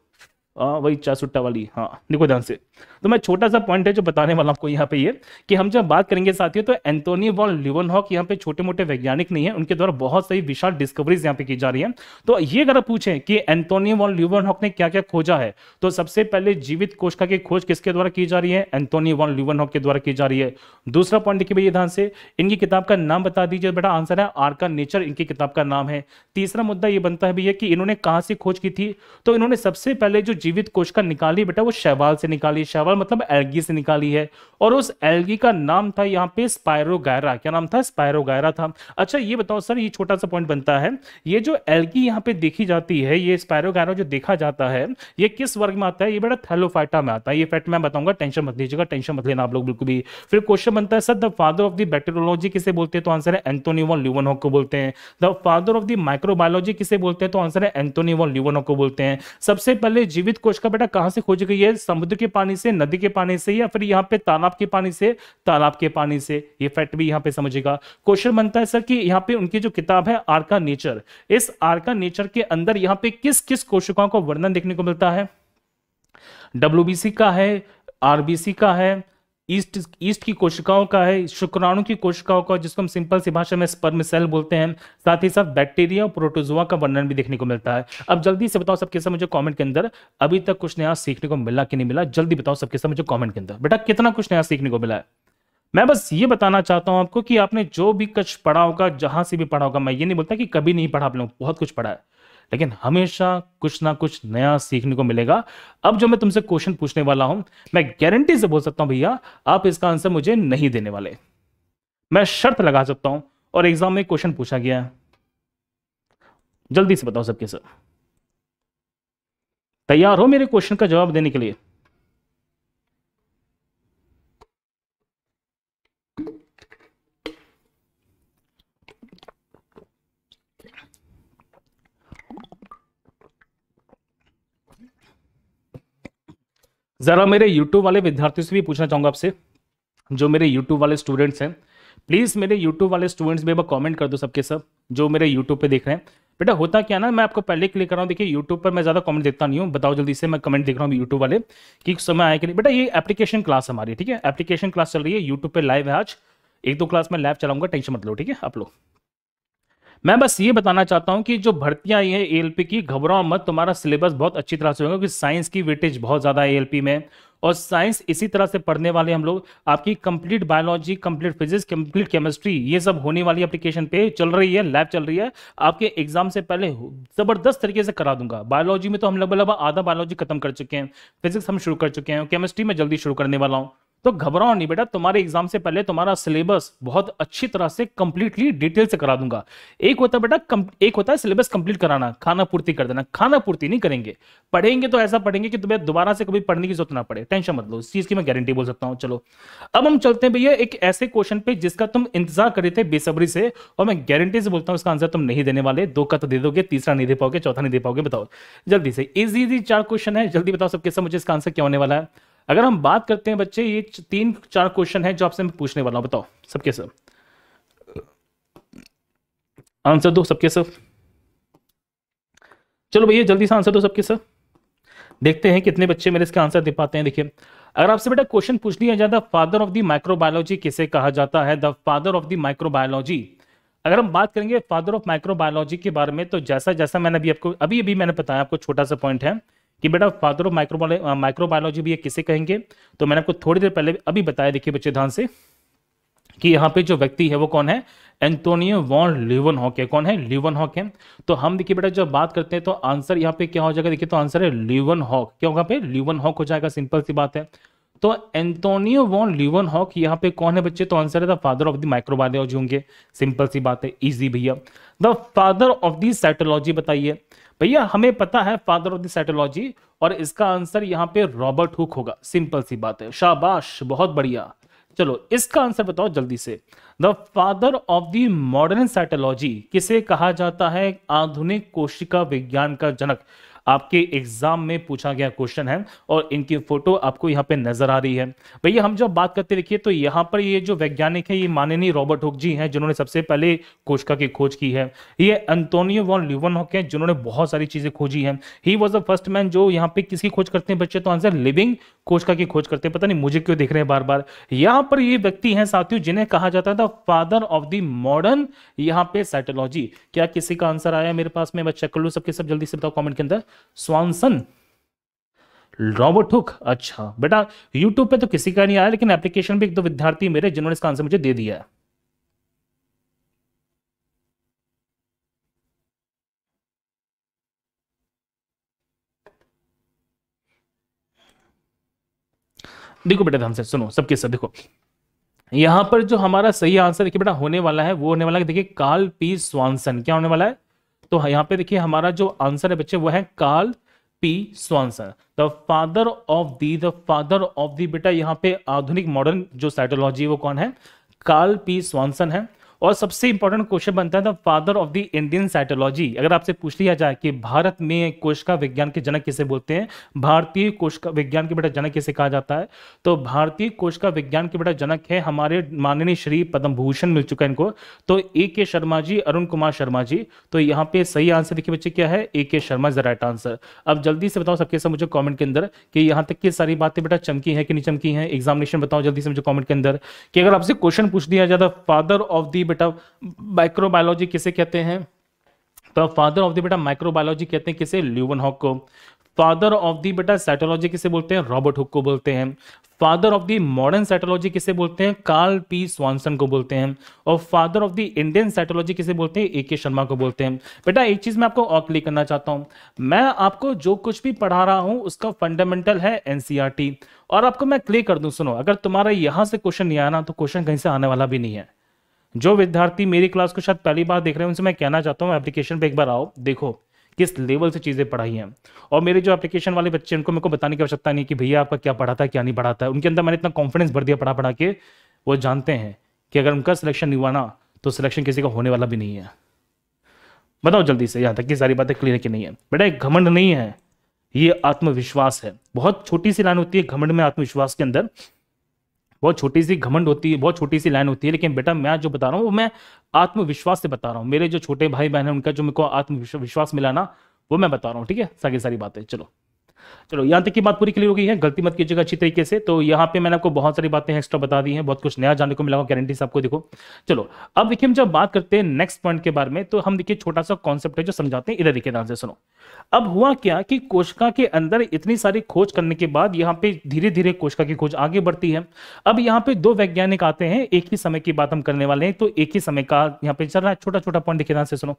हाँ, वही चार सुट्टा वाली हाँ देखो ध्यान से तो मैं छोटा सा पॉइंट है जो बताने वाला आपको यहाँ पे ये कि हम जब बात करेंगे साथियों तो एंथोनी वॉन लिवन हॉक यहाँ पे छोटे मोटे वैज्ञानिक नहीं है उनके द्वारा बहुत सही विशाल डिस्कवरीज यहाँ पे की जा रही है तो ये अगर पूछे कि एंथोनी वॉन लिवन हॉक ने क्या क्या खोजा है तो सबसे पहले जीवित कोशका की खोज किसके द्वारा की जा रही है एंथोनी वॉन लिवन हॉक के द्वारा की जा रही है दूसरा पॉइंट देखिए भैया ध्यान से इनकी किताब का नाम बता दीजिए बेटा आंसर है आर का नेचर इनकी किताब का नाम है तीसरा मुद्दा ये बनता है भैया कि इन्होंने कहाँ से खोज की थी तो इन्होंने सबसे पहले जो जीवित कोश का निकाली बेटा वो शैवाल से निकाली शैवाल मतलब एल्गी से निकाली है और उस एल्गी का नाम था यहाँ पे स्पायरोगायरा क्या नाम था स्पायरोगायरा था अच्छा ये बताओ सर ये छोटा सा पॉइंट बनता है ये जो एल्गी यहाँ पे देखी जाती है ये स्पायरोगायरा जो देखा जाता है ये किस वर्ग में आता है ये बेटा थैलोफाइटा में आता है ये फैक्ट मैं बताऊंगा टेंशन मत लीजिएगा टेंशन मत लेना आप लोग बिल्कुल भी फिर क्वेश्चन बनता है sir the father of the bacteriology किसे बोलते हैं तो आंसर है एंटोनी वॉन को बोलते हैं the father of the microbiology किसे बोलते हैं तो आंसर है एंटोनी वॉन को बोलते हैं सबसे पहले जीवित श्वेत कोशिका बेटा कहां से खोजी गई है समुद्र के पानी से नदी के पानी से या फिर यहाँ पे तालाब के पानी से तालाब के पानी से ये फैक्ट भी यहाँ पे समझेगा क्वेश्चन बनता है सर कि यहाँ पे उनकी जो किताब है आर्का नेचर इस आर्का नेचर के अंदर यहाँ पे किस किस कोशिकाओं का वर्णन देखने को मिलता है डब्ल्यू का है आरबीसी का है ईस्ट ईस्ट की कोशिकाओं का है शुक्राणु की कोशिकाओं का जिसको हम सिंपल सी भाषा में स्पर्म सेल बोलते हैं साथ ही साथ बैक्टीरिया और प्रोटोजोआ का वर्णन भी देखने को मिलता है अब जल्दी से बताओ सबके साथ मुझे कमेंट के अंदर अभी तक कुछ नया सीखने को मिला कि नहीं मिला जल्दी बताओ सबके साथ मुझे कॉमेंट के अंदर बेटा कितना कुछ नया सीखने को मिला है मैं बस ये बताना चाहता हूं आपको कि आपने जो भी कुछ पढ़ा होगा जहां से भी पढ़ा होगा मैं ये नहीं बोलता कि कभी नहीं पढ़ा आप लोग बहुत कुछ पढ़ा है लेकिन हमेशा कुछ ना कुछ नया सीखने को मिलेगा अब जो मैं तुमसे क्वेश्चन पूछने वाला हूं मैं गारंटी से बोल सकता हूं भैया आप इसका आंसर मुझे नहीं देने वाले मैं शर्त लगा सकता हूं और एग्जाम में क्वेश्चन पूछा गया जल्दी से बताओ सबके सर तैयार हो मेरे क्वेश्चन का जवाब देने के लिए ज़रा मेरे यूट्यूब वाले विद्यार्थियों से भी पूछना चाहूंगा आपसे जो मेरे यूट्यूब वाले स्टूडेंट्स हैं प्लीज़ मेरे यूट्यूब वाले स्टूडेंट्स भी एक बार कॉमेंट कर दो सबके सब जो मेरे यूट्यूब पे देख रहे हैं बेटा होता क्या ना मैं आपको पहले क्लियर कर रहा हूँ देखिए यूट्यूब पर मैं ज़्यादा कमेंट देखता नहीं हूँ बताओ जल्दी से मैं कमेंट देख रहा हूँ यूट्यूब वाले कि समय आए के लिए बेटा ये एप्लीकेशन क्लास हमारी ठीक है एप्लीकेशन क्लास चल रही है यूट्यूब पर लाइव है आज एक दो क्लास में लाइव चलाऊंगा टेंशन मत लो ठीक है आप लोग मैं बस ये बताना चाहता हूँ कि जो भर्तियां आई है ए की घबराओ मत तुम्हारा सिलेबस बहुत अच्छी तरह से होगा क्योंकि साइंस की वेटेज बहुत ज़्यादा है ए में और साइंस इसी तरह से पढ़ने वाले हम लोग आपकी complete biology complete physics complete chemistry ये सब होने वाली एप्लीकेशन पे चल रही है लैब चल रही है आपके एग्जाम से पहले ज़बरदस्त तरीके से करा दूंगा बायोलॉजी में तो हम लगभग लगभग आधा बायोलॉजी खत्म कर चुके हैं फिजिक्स हम शुरू कर चुके हैं केमिस्ट्री में जल्दी शुरू करने वाला हूँ तो घबराओ नहीं बेटा तुम्हारे एग्जाम से पहले तुम्हारा सिलेबस बहुत अच्छी तरह से कंप्लीटली डिटेल से करा दूंगा एक होता है बेटा एक होता है सिलेबस कंप्लीट कराना खाना पूर्ति कर देना खाना पूर्ति नहीं करेंगे पढ़ेंगे तो ऐसा पढ़ेंगे कि तुम्हें दोबारा से कभी पढ़ने की जरूरत ना पड़े टेंशन मत लो इस चीज की मैं गारंटी बोल सकता हूँ चलो अब हम चलते हैं भैया एक ऐसे क्वेश्चन पे जिसका तुम इंतजार कर रहे थे बेसब्री से और मैं गारंटी से बोलता हूँ इसका आंसर तुम नहीं देने वाले दो का तो दे दोगे तीसरा नहीं दे पाओगे चौथा नहीं दे पाओगे बताओ जल्दी से इजी इजी चार क्वेश्चन है जल्दी बताओ सबके समझे इसका आंसर क्या होने वाला है अगर हम बात करते हैं बच्चे ये तीन चार क्वेश्चन है जो आपसे मैं पूछने वाला हूँ बताओ सबके सब आंसर दो सबके सब चलो भैया जल्दी से आंसर दो सबके सब देखते हैं कितने बच्चे मेरे इसका आंसर दे पाते हैं देखिए अगर आपसे बेटा क्वेश्चन पूछ लिया जाए the father of the microbiology किसे कहा जाता है the father of the microbiology अगर हम बात करेंगे फादर ऑफ माइक्रोबायोलॉजी के बारे में तो जैसा जैसा मैंने अभी आपको अभी अभी मैंने बताया आपको छोटा सा पॉइंट है कि बेटा फादर ऑफ माइक्रो माइक्रोबायोलॉजी भी ये किसे कहेंगे तो मैंने आपको थोड़ी देर पहले अभी बताया देखिए बच्चे ध्यान से कि यहाँ पे जो व्यक्ति है वो कौन है एंटोनियो वॉन लिवन हॉक है कौन है लिवन हॉक है तो हम देखिए बेटा जब बात करते हैं तो आंसर यहाँ पे क्या हो जाएगा देखिए तो आंसर है लिवन हॉक क्या होगा पे लिवन हॉक हो जाएगा सिंपल सी बात है तो एंटोनियो वॉन लिवन हॉक यहाँ पे कौन है बच्चे तो आंसर है the father of the microbiology होंगे सिंपल सी बात है इजी भैया the father of the cytology बताइए भैया हमें पता है फादर ऑफ द और इसका आंसर यहाँ पे रॉबर्ट हुक होगा सिंपल सी बात है शाबाश बहुत बढ़िया चलो इसका आंसर बताओ जल्दी से the father of the modern cytology किसे कहा जाता है आधुनिक कोशिका विज्ञान का जनक आपके एग्जाम में पूछा गया क्वेश्चन है और इनकी फोटो आपको यहाँ पे नजर आ रही है भैया हम जब बात करते देखिए तो यहाँ पर ये जो वैज्ञानिक है ये माननीय रॉबर्ट हुक जी हैं जिन्होंने सबसे पहले कोशिका की खोज की है ये अंतोनियो वॉन लिवन हुक है जिन्होंने बहुत सारी चीजें खोजी है he was a first man जो यहाँ पे किसकी खोज करते हैं बच्चे तो आंसर लिविंग कोशिका की खोज करते हैं पता नहीं मुझे क्यों देख रहे हैं बार बार यहाँ पर ये व्यक्ति है साथियों जिन्हें कहा जाता था फादर ऑफ द मॉडर्न यहाँ पे साइटोलॉजी क्या किसी का आंसर आया मेरे पास में मैं चेक कर लू सबके सब जल्दी से बताओ कॉमेंट के अंदर स्वानसन रॉबर्ट हुक अच्छा बेटा यूट्यूब पे तो किसी का नहीं आया लेकिन एप्लीकेशन भी एक दो विद्यार्थी मेरे जिन्होंने इसका आंसर मुझे दे दिया है देखो बेटा ध्यान से सुनो सबके साथ देखो यहां पर जो हमारा सही आंसर देखिए बेटा होने वाला है वो होने वाला है देखिए कार्ल पी स्वानसन क्या होने वाला है तो हाँ, यहाँ पे देखिए हमारा जो आंसर है बच्चे वो है Karl P Swanson the father of the the father of the बेटा यहाँ पे आधुनिक मॉडर्न जो साइटोलॉजी वो कौन है कार्ल पी स्वानसन है और सबसे इंपॉर्टेंट क्वेश्चन बनता है the father of the Indian cytology अगर आपसे पूछ लिया जाए कि भारत में कोशिका विज्ञान के जनक किसे बोलते हैं भारतीय कोशिका विज्ञान के बेटा जनक किसे कहा जाता है तो भारतीय कोशिका विज्ञान के बेटा जनक है हमारे माननीय श्री पद्म भूषण मिल चुका है इनको तो ए के शर्मा जी अरुण कुमार शर्मा जी तो यहाँ पे सही आंसर देखिए बच्चे क्या है A K Sharma is the right answer अब जल्दी से बताओ सबके साथ मुझे कॉमेंट के अंदर कि यहाँ तक की सारी बातें बेटा चमकी है कि नहीं चमकी है एग्जामिनेशन बताओ जल्दी से मुझे कॉमेंट के अंदर कि अगर आपसे क्वेश्चन पूछ दिया जाए फादर ऑफ दी बेटा माइक्रोबायोलॉजी किसे कहते हैं तो फादर ऑफ द बेटा माइक्रोबायोलॉजी कहते हैं किसे ल्यूवन हॉक को फादर ऑफ दी बेटा साइटोलॉजी किसे बोलते हैं रॉबर्ट हुक को बोलते हैं father of the modern cytology किसे बोलते हैं कार्ल पी स्वानसन को बोलते हैं और father of the Indian cytology किसे बोलते हैं ए के शर्मा को बोलते हैं बेटा एक चीज मैं आपको और क्लिक करना चाहता हूं मैं आपको जो कुछ भी पढ़ा रहा हूं उसका फंडामेंटल है एनसीआरटी e और आपको मैं क्लिक कर दूं सुनो अगर तुम्हारा यहां से क्वेश्चन नहीं आना तो क्वेश्चन कहीं से आने वाला भी नहीं है जो विद्यार्थी मेरी क्लास को शायद पहली बार देख रहे हैं उनसे मैं कहना चाहता हूँ एप्लीकेशन पे एक बार आओ देखो किस लेवल से चीज़ें पढ़ाई हैं और मेरे जो एप्लीकेशन वाले बच्चे उनको मेरे को बताने की आवश्यकता नहीं कि भैया आपका क्या पढ़ाता है क्या नहीं पढ़ाता है उनके अंदर मैंने इतना कॉन्फिडेंस भर दिया पढ़ा पढ़ा के वो जानते हैं कि अगर उनका सिलेक्शन नहीं हुआ ना तो सिलेक्शन किसी का होने वाला भी नहीं है बताओ जल्दी से यहाँ तक कि सारी बातें क्लियर की नहीं है बेटा एक घमंड नहीं है ये आत्मविश्वास है बहुत छोटी सी लाइन होती है घमंड में आत्मविश्वास के अंदर बहुत छोटी सी घमंड होती है बहुत छोटी सी लाइन होती है लेकिन बेटा मैं जो बता रहा हूँ वो मैं आत्मविश्वास से बता रहा हूँ मेरे जो छोटे भाई बहन हैं उनका जो मेरे को आत्मविश्वास मिला ना वो मैं बता रहा हूँ ठीक है सारी सारी बातें चलो चलो यहाँ तक की बात पूरी क्लियर हो गई है गलती मत कीजिएगा अच्छी तरीके से तो यहाँ पे मैंने आपको बहुत सारी बातें एक्स्ट्रा बता दी हैं बहुत कुछ नया जानने को मिला हुआ गारंटी से आपको देखो चलो अब देखिए हम जब बात करते हैं नेक्स्ट पॉइंट के बारे में तो हम देखिए छोटा सा कॉन्सेप्ट है जो समझाते हैं इधर देखिए ध्यान से सुनो अब हुआ क्या कि कोशिका के अंदर इतनी सारी खोज करने के बाद यहाँ पे धीरे धीरे कोशिका की खोज आगे बढ़ती है अब यहाँ पे दो वैज्ञानिक आते हैं एक ही समय की बात हम करने वाले हैं तो एक ही समय का यहाँ पे चल रहा है छोटा छोटा पॉइंट देखिए ध्यान से सुनो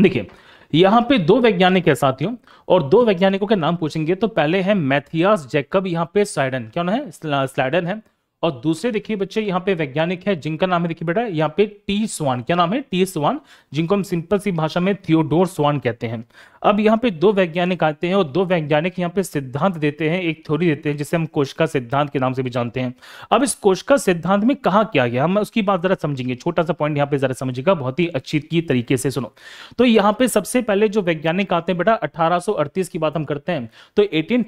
देखिए यहां पे दो वैज्ञानिक है साथियों और दो वैज्ञानिकों के नाम पूछेंगे तो पहले है मैथियास जैकब यहाँ पे स्लाइडन क्या है स्लाइडन है और दूसरे देखिए बच्चे यहाँ पे वैज्ञानिक है जिनका नाम है देखिए बेटा यहाँ पे टी स्वान क्या नाम है टी स्वान जिनको हम सिंपल सी भाषा में थियोडोर स्वान कहते हैं अब यहाँ पे दो वैज्ञानिक आते हैं और दो वैज्ञानिक यहाँ पे सिद्धांत देते हैं एक थ्योरी देते हैं जिसे हम कोशिका सिद्धांत के नाम से भी जानते हैं अब इस कोशिका सिद्धांत में कहा क्या गया हम उसकी बात जरा समझेंगे छोटा सा पॉइंट यहाँ पे जरा समझेगा बहुत ही अच्छी की तरीके से सुनो तो यहाँ पे सबसे पहले जो वैज्ञानिक आते हैं बेटा अठारह की बात हम करते हैं तो एटीन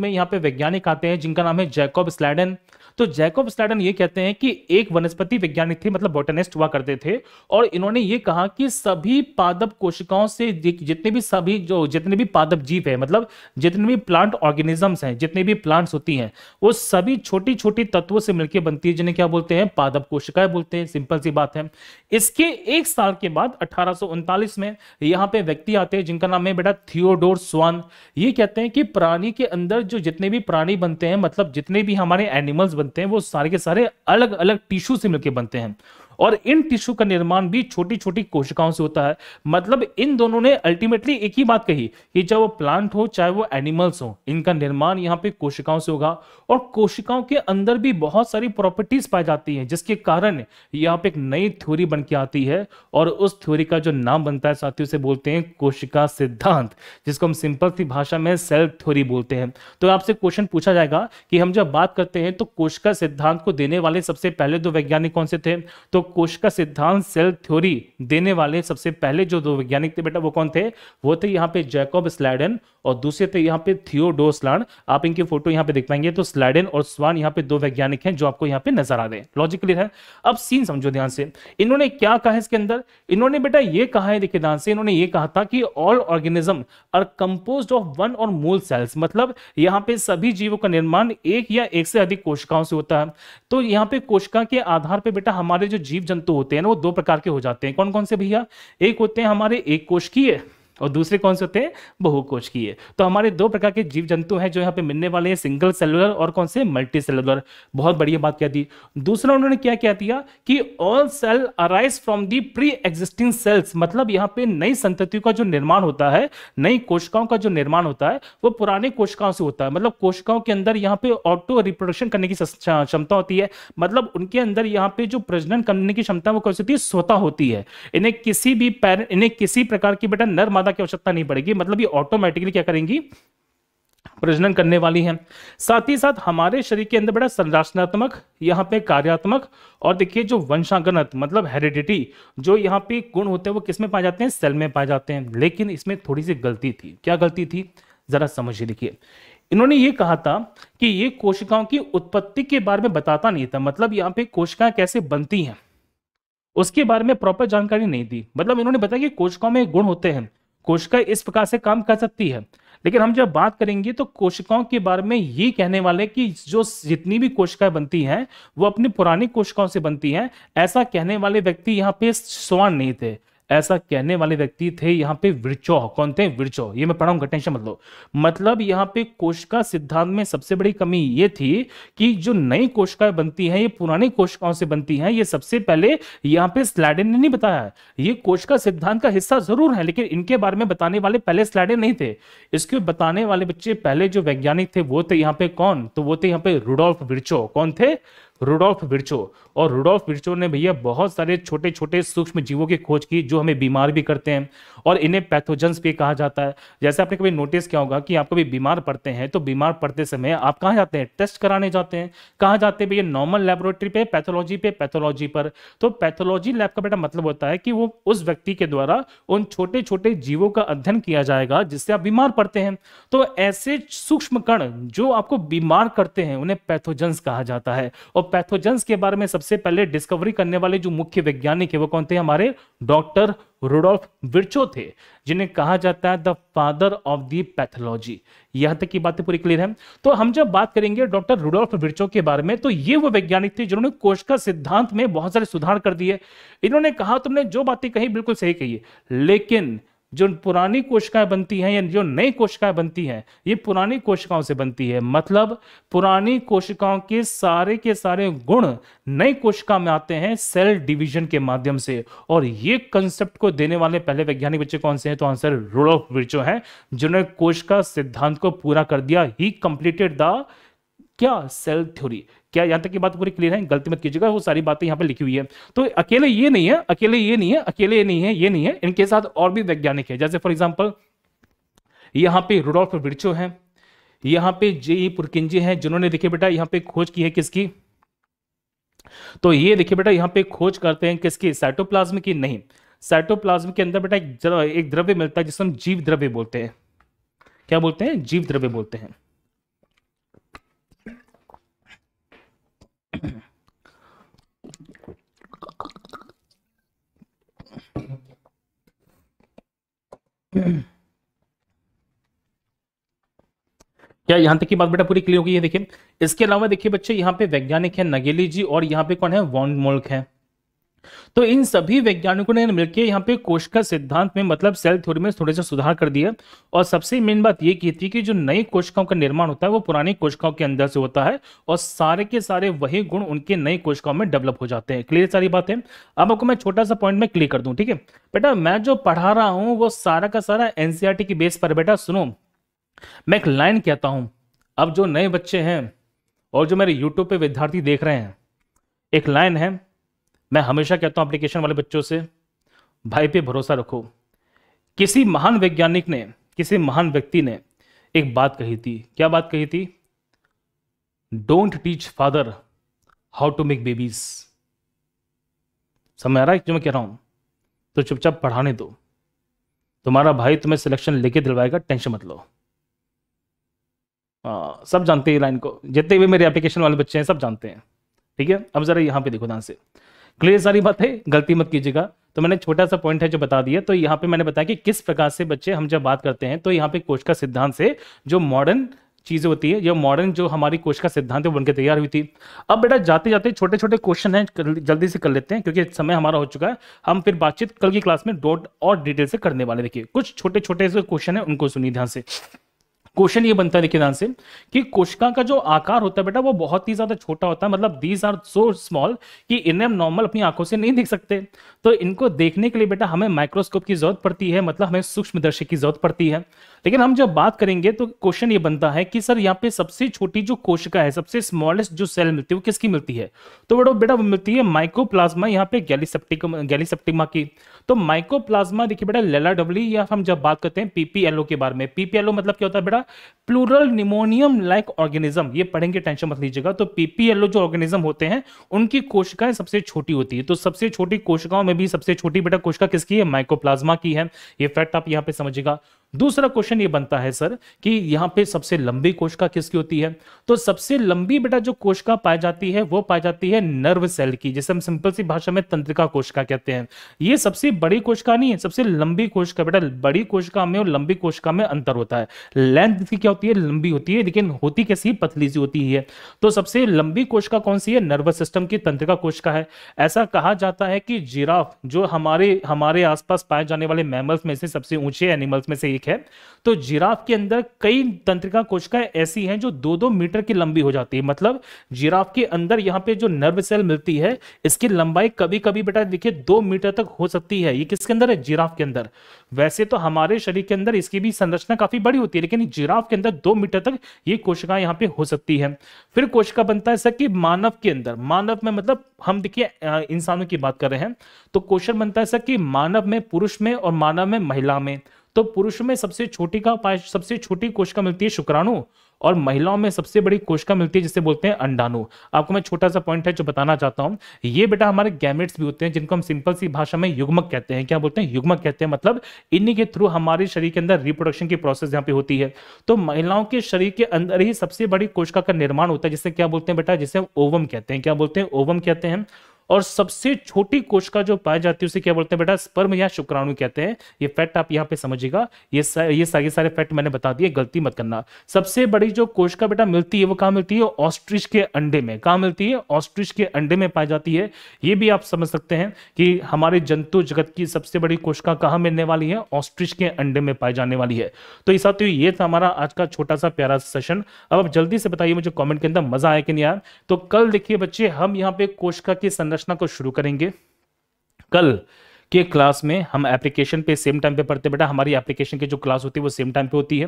में यहाँ पे वैज्ञानिक आते हैं जिनका नाम है जैकॉब स्लैडन तो जैकब स्लैडन ये कहते हैं कि एक वनस्पति वैज्ञानिक थे मतलब बोटनिस्ट हुआ करते थे और इन्होंने ये कहा कि सभी पादप कोशिकाओं से जितने भी सभी जो जितने भी पादप जीव है मतलब जितने भी प्लांट ऑर्गेनिजम्स हैं जितने भी प्लांट्स होती हैं वो सभी छोटी छोटी तत्वों से मिलकर बनती है जिन्हें क्या बोलते हैं पादप कोशिकाएं बोलते हैं सिंपल सी बात है इसके एक साल के बाद अठारह में यहाँ पे व्यक्ति आते हैं जिनका नाम है बेटा थियोडोर स्वान ये कहते हैं कि प्राणी के अंदर जो जितने भी प्राणी बनते हैं मतलब जितने भी हमारे एनिमल्स बनते हैं वो सारे के सारे अलग अलग टिश्यू से मिलकर बनते हैं और इन टिश्यू का निर्माण भी छोटी छोटी कोशिकाओं से होता है मतलब इन दोनों ने अल्टीमेटली एक ही बात कही कि चाहे वो प्लांट हो चाहे वो एनिमल्स हो इनका निर्माण यहाँ पे कोशिकाओं से होगा और कोशिकाओं के अंदर भी बहुत सारी प्रॉपर्टीज पाई जाती हैं जिसके कारण यहाँ पे एक नई थ्योरी बन के आती है और उस थ्योरी का जो नाम बनता है साथियों से बोलते हैं कोशिका सिद्धांत जिसको हम सिंपल सी भाषा में सेल थ्योरी बोलते हैं तो आपसे क्वेश्चन पूछा जाएगा कि हम जब बात करते हैं तो कोशिका सिद्धांत को देने वाले सबसे पहले दो वैज्ञानिक कौन से थे तो कोश का सिद्धांत सेल थ्योरी देने वाले सबसे पहले जो दो वैज्ञानिक थे बेटा वो कौन थे वो थे यहाँ पे जैकॉब स्लैडन और दूसरे थे यहाँ पे थियोडो स्लान आप इनकी फोटो यहाँ पे देख पाएंगे तो स्लैडन और स्वान यहाँ पे दो वैज्ञानिक हैं जो आपको यहाँ पे नजर आ रहे हैं लॉजिकली है अब सीन समझो ध्यान से इन्होंने क्या कहा इसके अंदर इन्होंने बेटा ये कहा है देखिए ध्यान से इन्होंने ये कहा था कि all organism are compose of one or more sales मतलब यहाँ पे सभी जीवों का निर्माण एक या एक से अधिक कोशिकाओं से होता है तो यहाँ पे कोशिका के आधार पर बेटा हमारे जो जीव जीव जंतु होते हैं ना वो दो प्रकार के हो जाते हैं कौन कौन से भैया एक होते हैं हमारे एक कोश की और दूसरे कौन से होते हैं बहुकोशिकीय तो हमारे दो प्रकार के जीव जंतु हैं जो यहाँ पे मिलने वाले हैं सिंगल सेलुलर और कौन से मल्टी सेलुलर बहुत बढ़िया बात कह दी दूसरा उन्होंने क्या क्या दिया कि all cell arise from the pre existing cells मतलब यहाँ पे नई संतियों का जो निर्माण होता है नई कोशिकाओं का जो निर्माण होता है वो पुराने कोशिकाओं से होता है मतलब कोशिकाओं के अंदर यहाँ पे ऑटो रिप्रोडक्शन करने की क्षमता होती है मतलब उनके अंदर यहाँ पे जो प्रजनन करने की क्षमता वो कौन सी होती है स्वतः होती है इन्हें किसी भी इन्हें किसी प्रकार की बेटा नर ज्यादा की आवश्यकता नहीं पड़ेगी मतलब ये ऑटोमेटिकली क्या करेंगी प्रजनन करने वाली हैं साथ ही साथ हमारे शरीर के अंदर बड़ा संरचनात्मक यहाँ पे कार्यात्मक और देखिए जो वंशागणत मतलब हेरिडिटी जो यहाँ पे गुण होते हैं वो किस में पाए जाते हैं सेल में पाए जाते हैं लेकिन इसमें थोड़ी सी गलती थी क्या गलती थी जरा समझिए देखिए इन्होंने ये कहा था कि ये कोशिकाओं की उत्पत्ति के बारे में बताता नहीं था मतलब यहाँ पे कोशिकाएं कैसे बनती हैं उसके बारे में प्रॉपर जानकारी नहीं दी मतलब इन्होंने बताया कि कोशिकाओं में गुण होते हैं कोशिका इस प्रकार से काम कर सकती है लेकिन हम जब बात करेंगे तो कोशिकाओं के बारे में ये कहने वाले कि जो जितनी भी कोशिकाएं बनती हैं वो अपनी पुरानी कोशिकाओं से बनती हैं ऐसा कहने वाले व्यक्ति यहाँ पे स्वान नहीं थे ऐसा कहने वाले व्यक्ति थे यहाँ पे विरचो कौन थे विरचो ये मैं पढ़ाऊँ टेंशन मतलब मतलब यहाँ पे कोशिका सिद्धांत में सबसे बड़ी कमी ये थी कि जो नई कोशिकाएं बनती हैं ये पुरानी कोशिकाओं से बनती हैं ये सबसे पहले यहाँ पे स्लैडिन ने नहीं बताया ये कोशिका सिद्धांत का हिस्सा जरूर है लेकिन इनके बारे में बताने वाले पहले स्लैडिन नहीं थे इसके बताने वाले बच्चे पहले जो वैज्ञानिक थे वो थे यहाँ पे कौन तो वो थे यहाँ पे रूडोल्फ विरचो कौन थे रूडोल्फ बिरचो और रूडोल्फ बिरचो ने भैया बहुत सारे छोटे छोटे सूक्ष्म जीवों की खोज की जो हमें बीमार भी करते हैं और इन्हें पैथोजेंस भी कहा जाता है जैसे आपने कभी नोटिस किया होगा कि आप कभी बीमार पड़ते हैं तो बीमार पड़ते समय आप कहाँ जाते हैं टेस्ट कराने जाते हैं कहाँ जाते हैं भैया नॉर्मल लेबोरेटरी पे पैथोलॉजी पे पैथोलॉजी पर तो पैथोलॉजी लैब का बेटा मतलब होता है कि वो उस व्यक्ति के द्वारा उन छोटे छोटे जीवों का अध्ययन किया जाएगा जिससे आप बीमार पड़ते हैं तो ऐसे सूक्ष्म कण जो आपको बीमार करते हैं उन्हें पैथोजेंस कहा जाता है और पैथोजेंस के बारे में सबसे पहले डिस्कवरी करने वाले जो मुख्य वैज्ञानिक है वो कौन थे हमारे डॉक्टर रुडोल्फ विर्चो थे जिन्हें कहा जाता है the father of the pathology यहां तक की बातें पूरी क्लियर है तो हम जब बात करेंगे डॉक्टर रुडोल्फ विर्चो के बारे में तो ये वो वैज्ञानिक थे जिन्होंने कोशिका सिद्धांत में बहुत सारे सुधार कर दिए इन्होंने कहा तुमने जो बातें कही बिल्कुल सही कही लेकिन जो पुरानी कोशिकाएं बनती हैं या जो नई कोशिकाएं बनती हैं ये पुरानी कोशिकाओं से बनती है मतलब पुरानी कोशिकाओं के सारे के सारे गुण नई कोशिका में आते हैं सेल डिवीजन के माध्यम से और ये कंसेप्ट को देने वाले पहले वैज्ञानिक बच्चे कौन से हैं तो आंसर रोडोफ विचो है जिन्होंने कोशिका सिद्धांत को पूरा कर दिया ही कंप्लीटेड द क्या सेल थ्योरी क्या यहां तक की बात पूरी क्लियर है गलती मत कीजिएगा वो सारी बातें यहाँ पे लिखी हुई है तो अकेले ये नहीं है अकेले ये नहीं है अकेले ये नहीं है ये नहीं है इनके साथ और भी वैज्ञानिक है जैसे फॉर एग्जाम्पल यहाँ पे रुडोल्फ बिरचो है यहाँ पे जे पुरकिंजे है जिन्होंने देखिए बेटा यहाँ पे खोज की है किसकी तो ये देखिए बेटा यहाँ पे खोज करते हैं किसकी साइटोप्लाज्म की नहीं साइटोप्लाज्म के अंदर बेटा एक द्रव्य मिलता है जिसे हम जीव द्रव्य बोलते हैं क्या बोलते हैं जीव द्रव्य बोलते हैं क्या यहां तक की बात बेटा पूरी क्लियर हो गई है देखिए इसके अलावा देखिए बच्चे यहाँ पे वैज्ञानिक है नगेली जी और यहाँ पे कौन है वॉन्ड मोल्क है तो इन सभी वैज्ञानिकों ने मिलकर यहाँ पे कोश का सिद्धांत में मतलब सेल थ्योरी में थोड़े से सुधार कर दिया और सबसे मेन बात ये की थी कि जो नई कोशिकाओं का निर्माण होता है वो पुरानी कोशिकाओं के अंदर से होता है और सारे के सारे वही गुण उनके नई कोशिकाओं में डेवलप हो जाते हैं क्लियर सारी बात है अब आपको मैं छोटा सा पॉइंट में क्लियर कर दूँ ठीक है बेटा मैं जो पढ़ा रहा हूँ वो सारा का सारा एनसीआर e की बेस पर बेटा सुनो मैं एक लाइन कहता हूँ अब जो नए बच्चे हैं और जो मेरे यूट्यूब पर विद्यार्थी देख रहे हैं एक लाइन है मैं हमेशा कहता हूं एप्लीकेशन वाले बच्चों से भाई पे भरोसा रखो किसी महान वैज्ञानिक ने किसी महान व्यक्ति ने एक बात कही थी क्या बात कही थी don't teach father how to make babies समझ आ रहा है जो मैं कह रहा हूं तो चुपचाप पढ़ाने दो तुम्हारा भाई तुम्हें सिलेक्शन लेके दिलवाएगा टेंशन मत लो आ, हाँ, सब जानते हैं लाइन को जितने भी मेरे एप्लीकेशन वाले बच्चे हैं सब जानते हैं ठीक है अब जरा यहां पे देखो ध्यान से क्लियर सारी बात है गलती मत कीजिएगा तो मैंने छोटा सा पॉइंट है जो बता दिया तो यहाँ पे मैंने बताया कि किस प्रकार से बच्चे हम जब बात करते हैं तो यहाँ पे कोश का सिद्धांत से जो मॉडर्न चीज़ें होती है या मॉडर्न जो हमारी कोश का सिद्धांत है बनकर तैयार हुई थी अब बेटा जाते जाते छोटे छोटे क्वेश्चन हैं जल्दी से कर लेते हैं क्योंकि समय हमारा हो चुका है हम फिर बातचीत कल की क्लास में डॉट और डिटेल से करने वाले देखिए कुछ छोटे छोटे से क्वेश्चन है उनको सुनिए ध्यान से क्वेश्चन ये बनता है देखिए ध्यान से कि कोशिका का जो आकार होता है बेटा वो बहुत ही ज्यादा छोटा होता है मतलब दीज आर सो स्मॉल कि इन्हें हम नॉर्मल अपनी आंखों से नहीं देख सकते तो इनको देखने के लिए बेटा हमें माइक्रोस्कोप की जरूरत पड़ती है मतलब हमें सूक्ष्म दर्शक की जरूरत पड़ती है लेकिन हम जब बात करेंगे तो क्वेश्चन ये बनता है कि सर यहाँ पे सबसे छोटी जो कोशिका है सबसे स्मॉलेस्ट जो सेल मिलती है वो किसकी मिलती है तो बेटा वो मिलती है माइकोप्लाज्मा यहाँ पे गैलीसेप्टिक गैलीसेप्टिमा की तो माइकोप्लाज्मा देखिए बेटा लेला डब्ली या हम जब बात करते हैं पीपीएलओ के बारे में पीपीएलओ मतलब क्या होता है बेटा प्लूरल निमोनियम लाइक ऑर्गेनिज्म ये पढ़ेंगे टेंशन मत लीजिएगा तो पीपीएलओ जो ऑर्गेनिज्म होते हैं उनकी कोशिकाएं सबसे छोटी होती है तो सबसे छोटी कोशिकाओं में भी सबसे छोटी बेटा कोशिका किसकी है माइकोप्लाज्मा की है ये फैक्ट आप यहाँ पे समझिएगा दूसरा क्वेश्चन ये बनता है सर कि यहाँ पे सबसे लंबी कोशिका किसकी होती है तो सबसे लंबी बेटा जो कोशिका पाई जाती है वो पाई जाती है नर्व सेल की जैसे हम सिंपल सी भाषा में तंत्रिका कोशिका कहते हैं ये सबसे बड़ी कोशिका नहीं है सबसे लंबी कोशिका बेटा बड़ी कोशिका में और लंबी कोशिका में अंतर होता है लेंथ की क्या होती है लंबी होती है लेकिन होती कैसी पतली सी होती है तो सबसे लंबी कोशिका कौन सी है नर्वस सिस्टम की तंत्रिका कोशिका है ऐसा कहा जाता है कि जिराफ जो हमारे हमारे आसपास पाए जाने वाले मैमल्स में से सबसे ऊंचे एनिमल्स में से एक ठीक है तो जिराफ के अंदर कई तंत्रिका कोशिकाएं ऐसी हैं जो दो दो मीटर की लंबी हो जाती है मतलब जिराफ के अंदर यहाँ पे जो नर्व सेल मिलती है इसकी लंबाई कभी कभी बेटा देखिए दो मीटर तक हो सकती है ये किसके अंदर है जिराफ के अंदर वैसे तो हमारे शरीर के अंदर इसकी भी संरचना काफी बड़ी होती है लेकिन जिराफ के अंदर दो मीटर तक ये कोशिका यहाँ पे हो सकती है फिर कोशिका बनता है सर कि मानव के अंदर मानव में मतलब हम देखिए इंसानों की बात कर रहे हैं तो क्वेश्चन बनता है सर कि मानव में पुरुष में और मानव में महिला में तो पुरुष में सबसे छोटी का सबसे छोटी कोशिका मिलती है शुक्राणु और महिलाओं में सबसे बड़ी कोशिका मिलती है जिसे बोलते हैं अंडाणु आपको मैं छोटा सा पॉइंट है जो बताना चाहता हूं ये बेटा हमारे गैमेट्स भी होते हैं जिनको हम सिंपल सी भाषा में युग्मक कहते हैं क्या बोलते हैं युग्मक कहते हैं मतलब इन्हीं के थ्रू हमारे शरीर के अंदर रिप्रोडक्शन की प्रोसेस यहाँ पे होती है तो महिलाओं के शरीर के अंदर ही सबसे बड़ी कोशिका का निर्माण होता है जिसे क्या बोलते हैं बेटा जिसे ओवम कहते हैं क्या बोलते हैं ओवम कहते हैं और सबसे छोटी कोशिका जो पाई जाती है उसे क्या बोलते हैं बेटा स्पर्म या शुक्राणु कहते हैं ये फैट आप यहाँ पे समझिएगा ये सा, ये सारे सारे फैट मैंने बता दिए गलती मत करना सबसे बड़ी जो कोशिका बेटा मिलती है वो कहाँ मिलती है ऑस्ट्रिच के अंडे में कहाँ मिलती है ऑस्ट्रिच के अंडे में पाई जाती है ये भी आप समझ सकते हैं कि हमारे जंतु जगत की सबसे बड़ी कोशिका कहाँ मिलने वाली है ऑस्ट्रिच के अंडे में पाई जाने वाली है तो इस ये था हमारा आज का छोटा सा प्यारा सेशन अब आप जल्दी से बताइए मुझे कॉमेंट के अंदर मजा आया कि नहीं आया तो कल देखिए बच्चे हम यहाँ पे कोशिका की संरचना संरचना को शुरू करेंगे कल के क्लास में हम एप्लीकेशन पे सेम टाइम पे पढ़ते बेटा हमारी एप्लीकेशन की जो क्लास होती है वो सेम टाइम पे होती है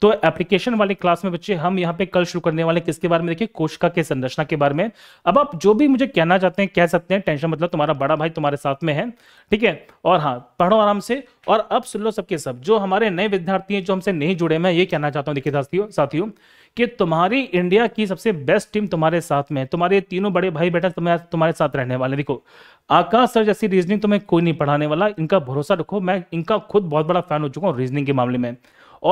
तो एप्लीकेशन वाले क्लास में बच्चे हम यहाँ पे कल शुरू करने वाले किसके बारे में देखिए कोशिका के संरचना के बारे में अब आप जो भी मुझे कहना चाहते हैं कह सकते हैं टेंशन मतलब तुम्हारा बड़ा भाई तुम्हारे साथ में है ठीक है और हाँ पढ़ो आराम से और अब सुन लो सबके सब जो हमारे नए विद्यार्थी हैं जो हमसे नहीं जुड़े मैं ये कहना चाहता हूँ देखिए साथियों साथियों कि तुम्हारी इंडिया की सबसे बेस्ट टीम तुम्हारे साथ में है तुम्हारे तीनों बड़े भाई बेटा तुम्हारे तुम्हारे साथ रहने वाले देखो आकाश सर जैसी रीजनिंग तुम्हें कोई नहीं पढ़ाने वाला इनका भरोसा रखो मैं इनका खुद बहुत बड़ा फैन हो चुका हूँ रीजनिंग के मामले में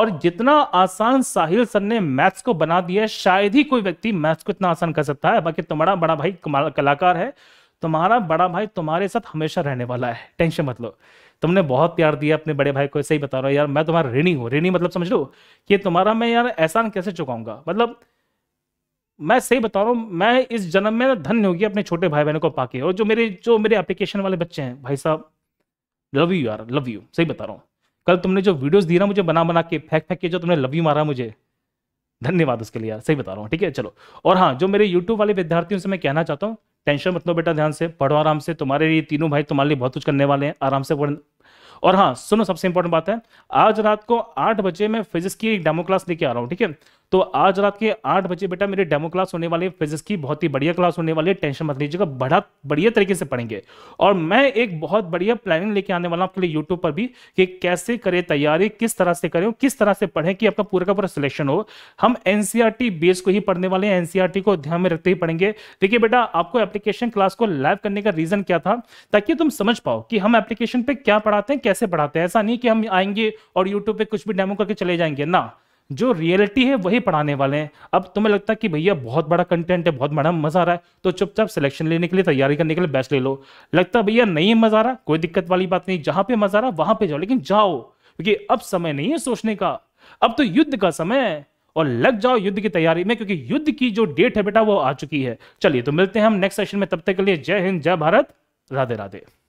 और जितना आसान साहिल सर ने मैथ्स को बना दिया है शायद ही कोई व्यक्ति मैथ्स को इतना आसान कर सकता है बाकी तुम्हारा बड़ा भाई कलाकार है तुम्हारा बड़ा भाई तुम्हारे साथ हमेशा रहने वाला है टेंशन मत लो तुमने बहुत प्यार दिया अपने बड़े भाई को सही बता रहा हूँ यार मैं तुम्हारा ऋणी हूँ ऋणी मतलब समझ लो कि तुम्हारा मैं यार एहसान कैसे चुकाऊंगा मतलब मैं सही बता रहा हूँ मैं इस जन्म में धन्य होगी अपने छोटे भाई बहनों को पाके और जो मेरे जो मेरे एप्लीकेशन वाले बच्चे हैं भाई साहब लव यू यार लव यू सही बता रहा हूँ कल तुमने जो वीडियोस दी ना मुझे बना बना के फेंक फेंक के जो तुमने लव यू मारा मुझे धन्यवाद उसके लिए यार सही बता रहा हूँ ठीक है चलो और हाँ जो मेरे यूट्यूब वाले विद्यार्थियों से मैं कहना चाहता हूँ टेंशन मतलब बेटा ध्यान से पढ़ो आराम से तुम्हारे ये तीनों भाई तुम्हारे लिए बहुत कुछ करने वाले हैं आराम से पढ़ और हाँ सुनो सबसे इंपॉर्टेंट बात है आज रात को आठ बजे मैं फिजिक्स की डेमो क्लास लेके आ रहा हूँ ठीक है तो आज रात के आठ बजे बेटा मेरे डेमो क्लास होने वाले फिजिक्स की बहुत ही बढ़िया क्लास होने वाली है टेंशन मत लीजिएगा बड़ा बढ़िया तरीके से पढ़ेंगे और मैं एक बहुत बढ़िया प्लानिंग लेके आने वाला आपके लिए यूट्यूब पर भी कि कैसे करें तैयारी किस तरह से करें किस तरह से पढ़ें कि आपका पूरा का पूरा सिलेक्शन हो हम एनसीआरटी बेस e को ही पढ़ने वाले हैं एनसीआरटी e को ध्यान में रखते ही पढ़ेंगे देखिए बेटा आपको एप्लीकेशन क्लास को लाइव करने का रीजन क्या था ताकि तुम समझ पाओ कि हम एप्लीकेशन पे क्या पढ़ाते हैं कैसे पढ़ाते हैं ऐसा नहीं कि हम आएंगे और यूट्यूब पे कुछ भी डेमो करके चले जाएंगे ना जो रियलिटी है वही पढ़ाने वाले हैं अब तुम्हें लगता है कि भैया बहुत बड़ा कंटेंट है बहुत बड़ा मजा आ रहा है तो चुपचाप सिलेक्शन लेने के लिए तैयारी करने के लिए बैच ले लो लगता भैया नहीं मजा आ रहा कोई दिक्कत वाली बात नहीं जहां पे मजा आ रहा वहां पे जाओ लेकिन जाओ क्योंकि अब समय नहीं है सोचने का अब तो युद्ध का समय है और लग जाओ युद्ध की तैयारी में क्योंकि युद्ध की जो डेट है बेटा वो आ चुकी है चलिए तो मिलते हैं हम नेक्स्ट सेशन में तब तक के लिए जय हिंद जय भारत राधे राधे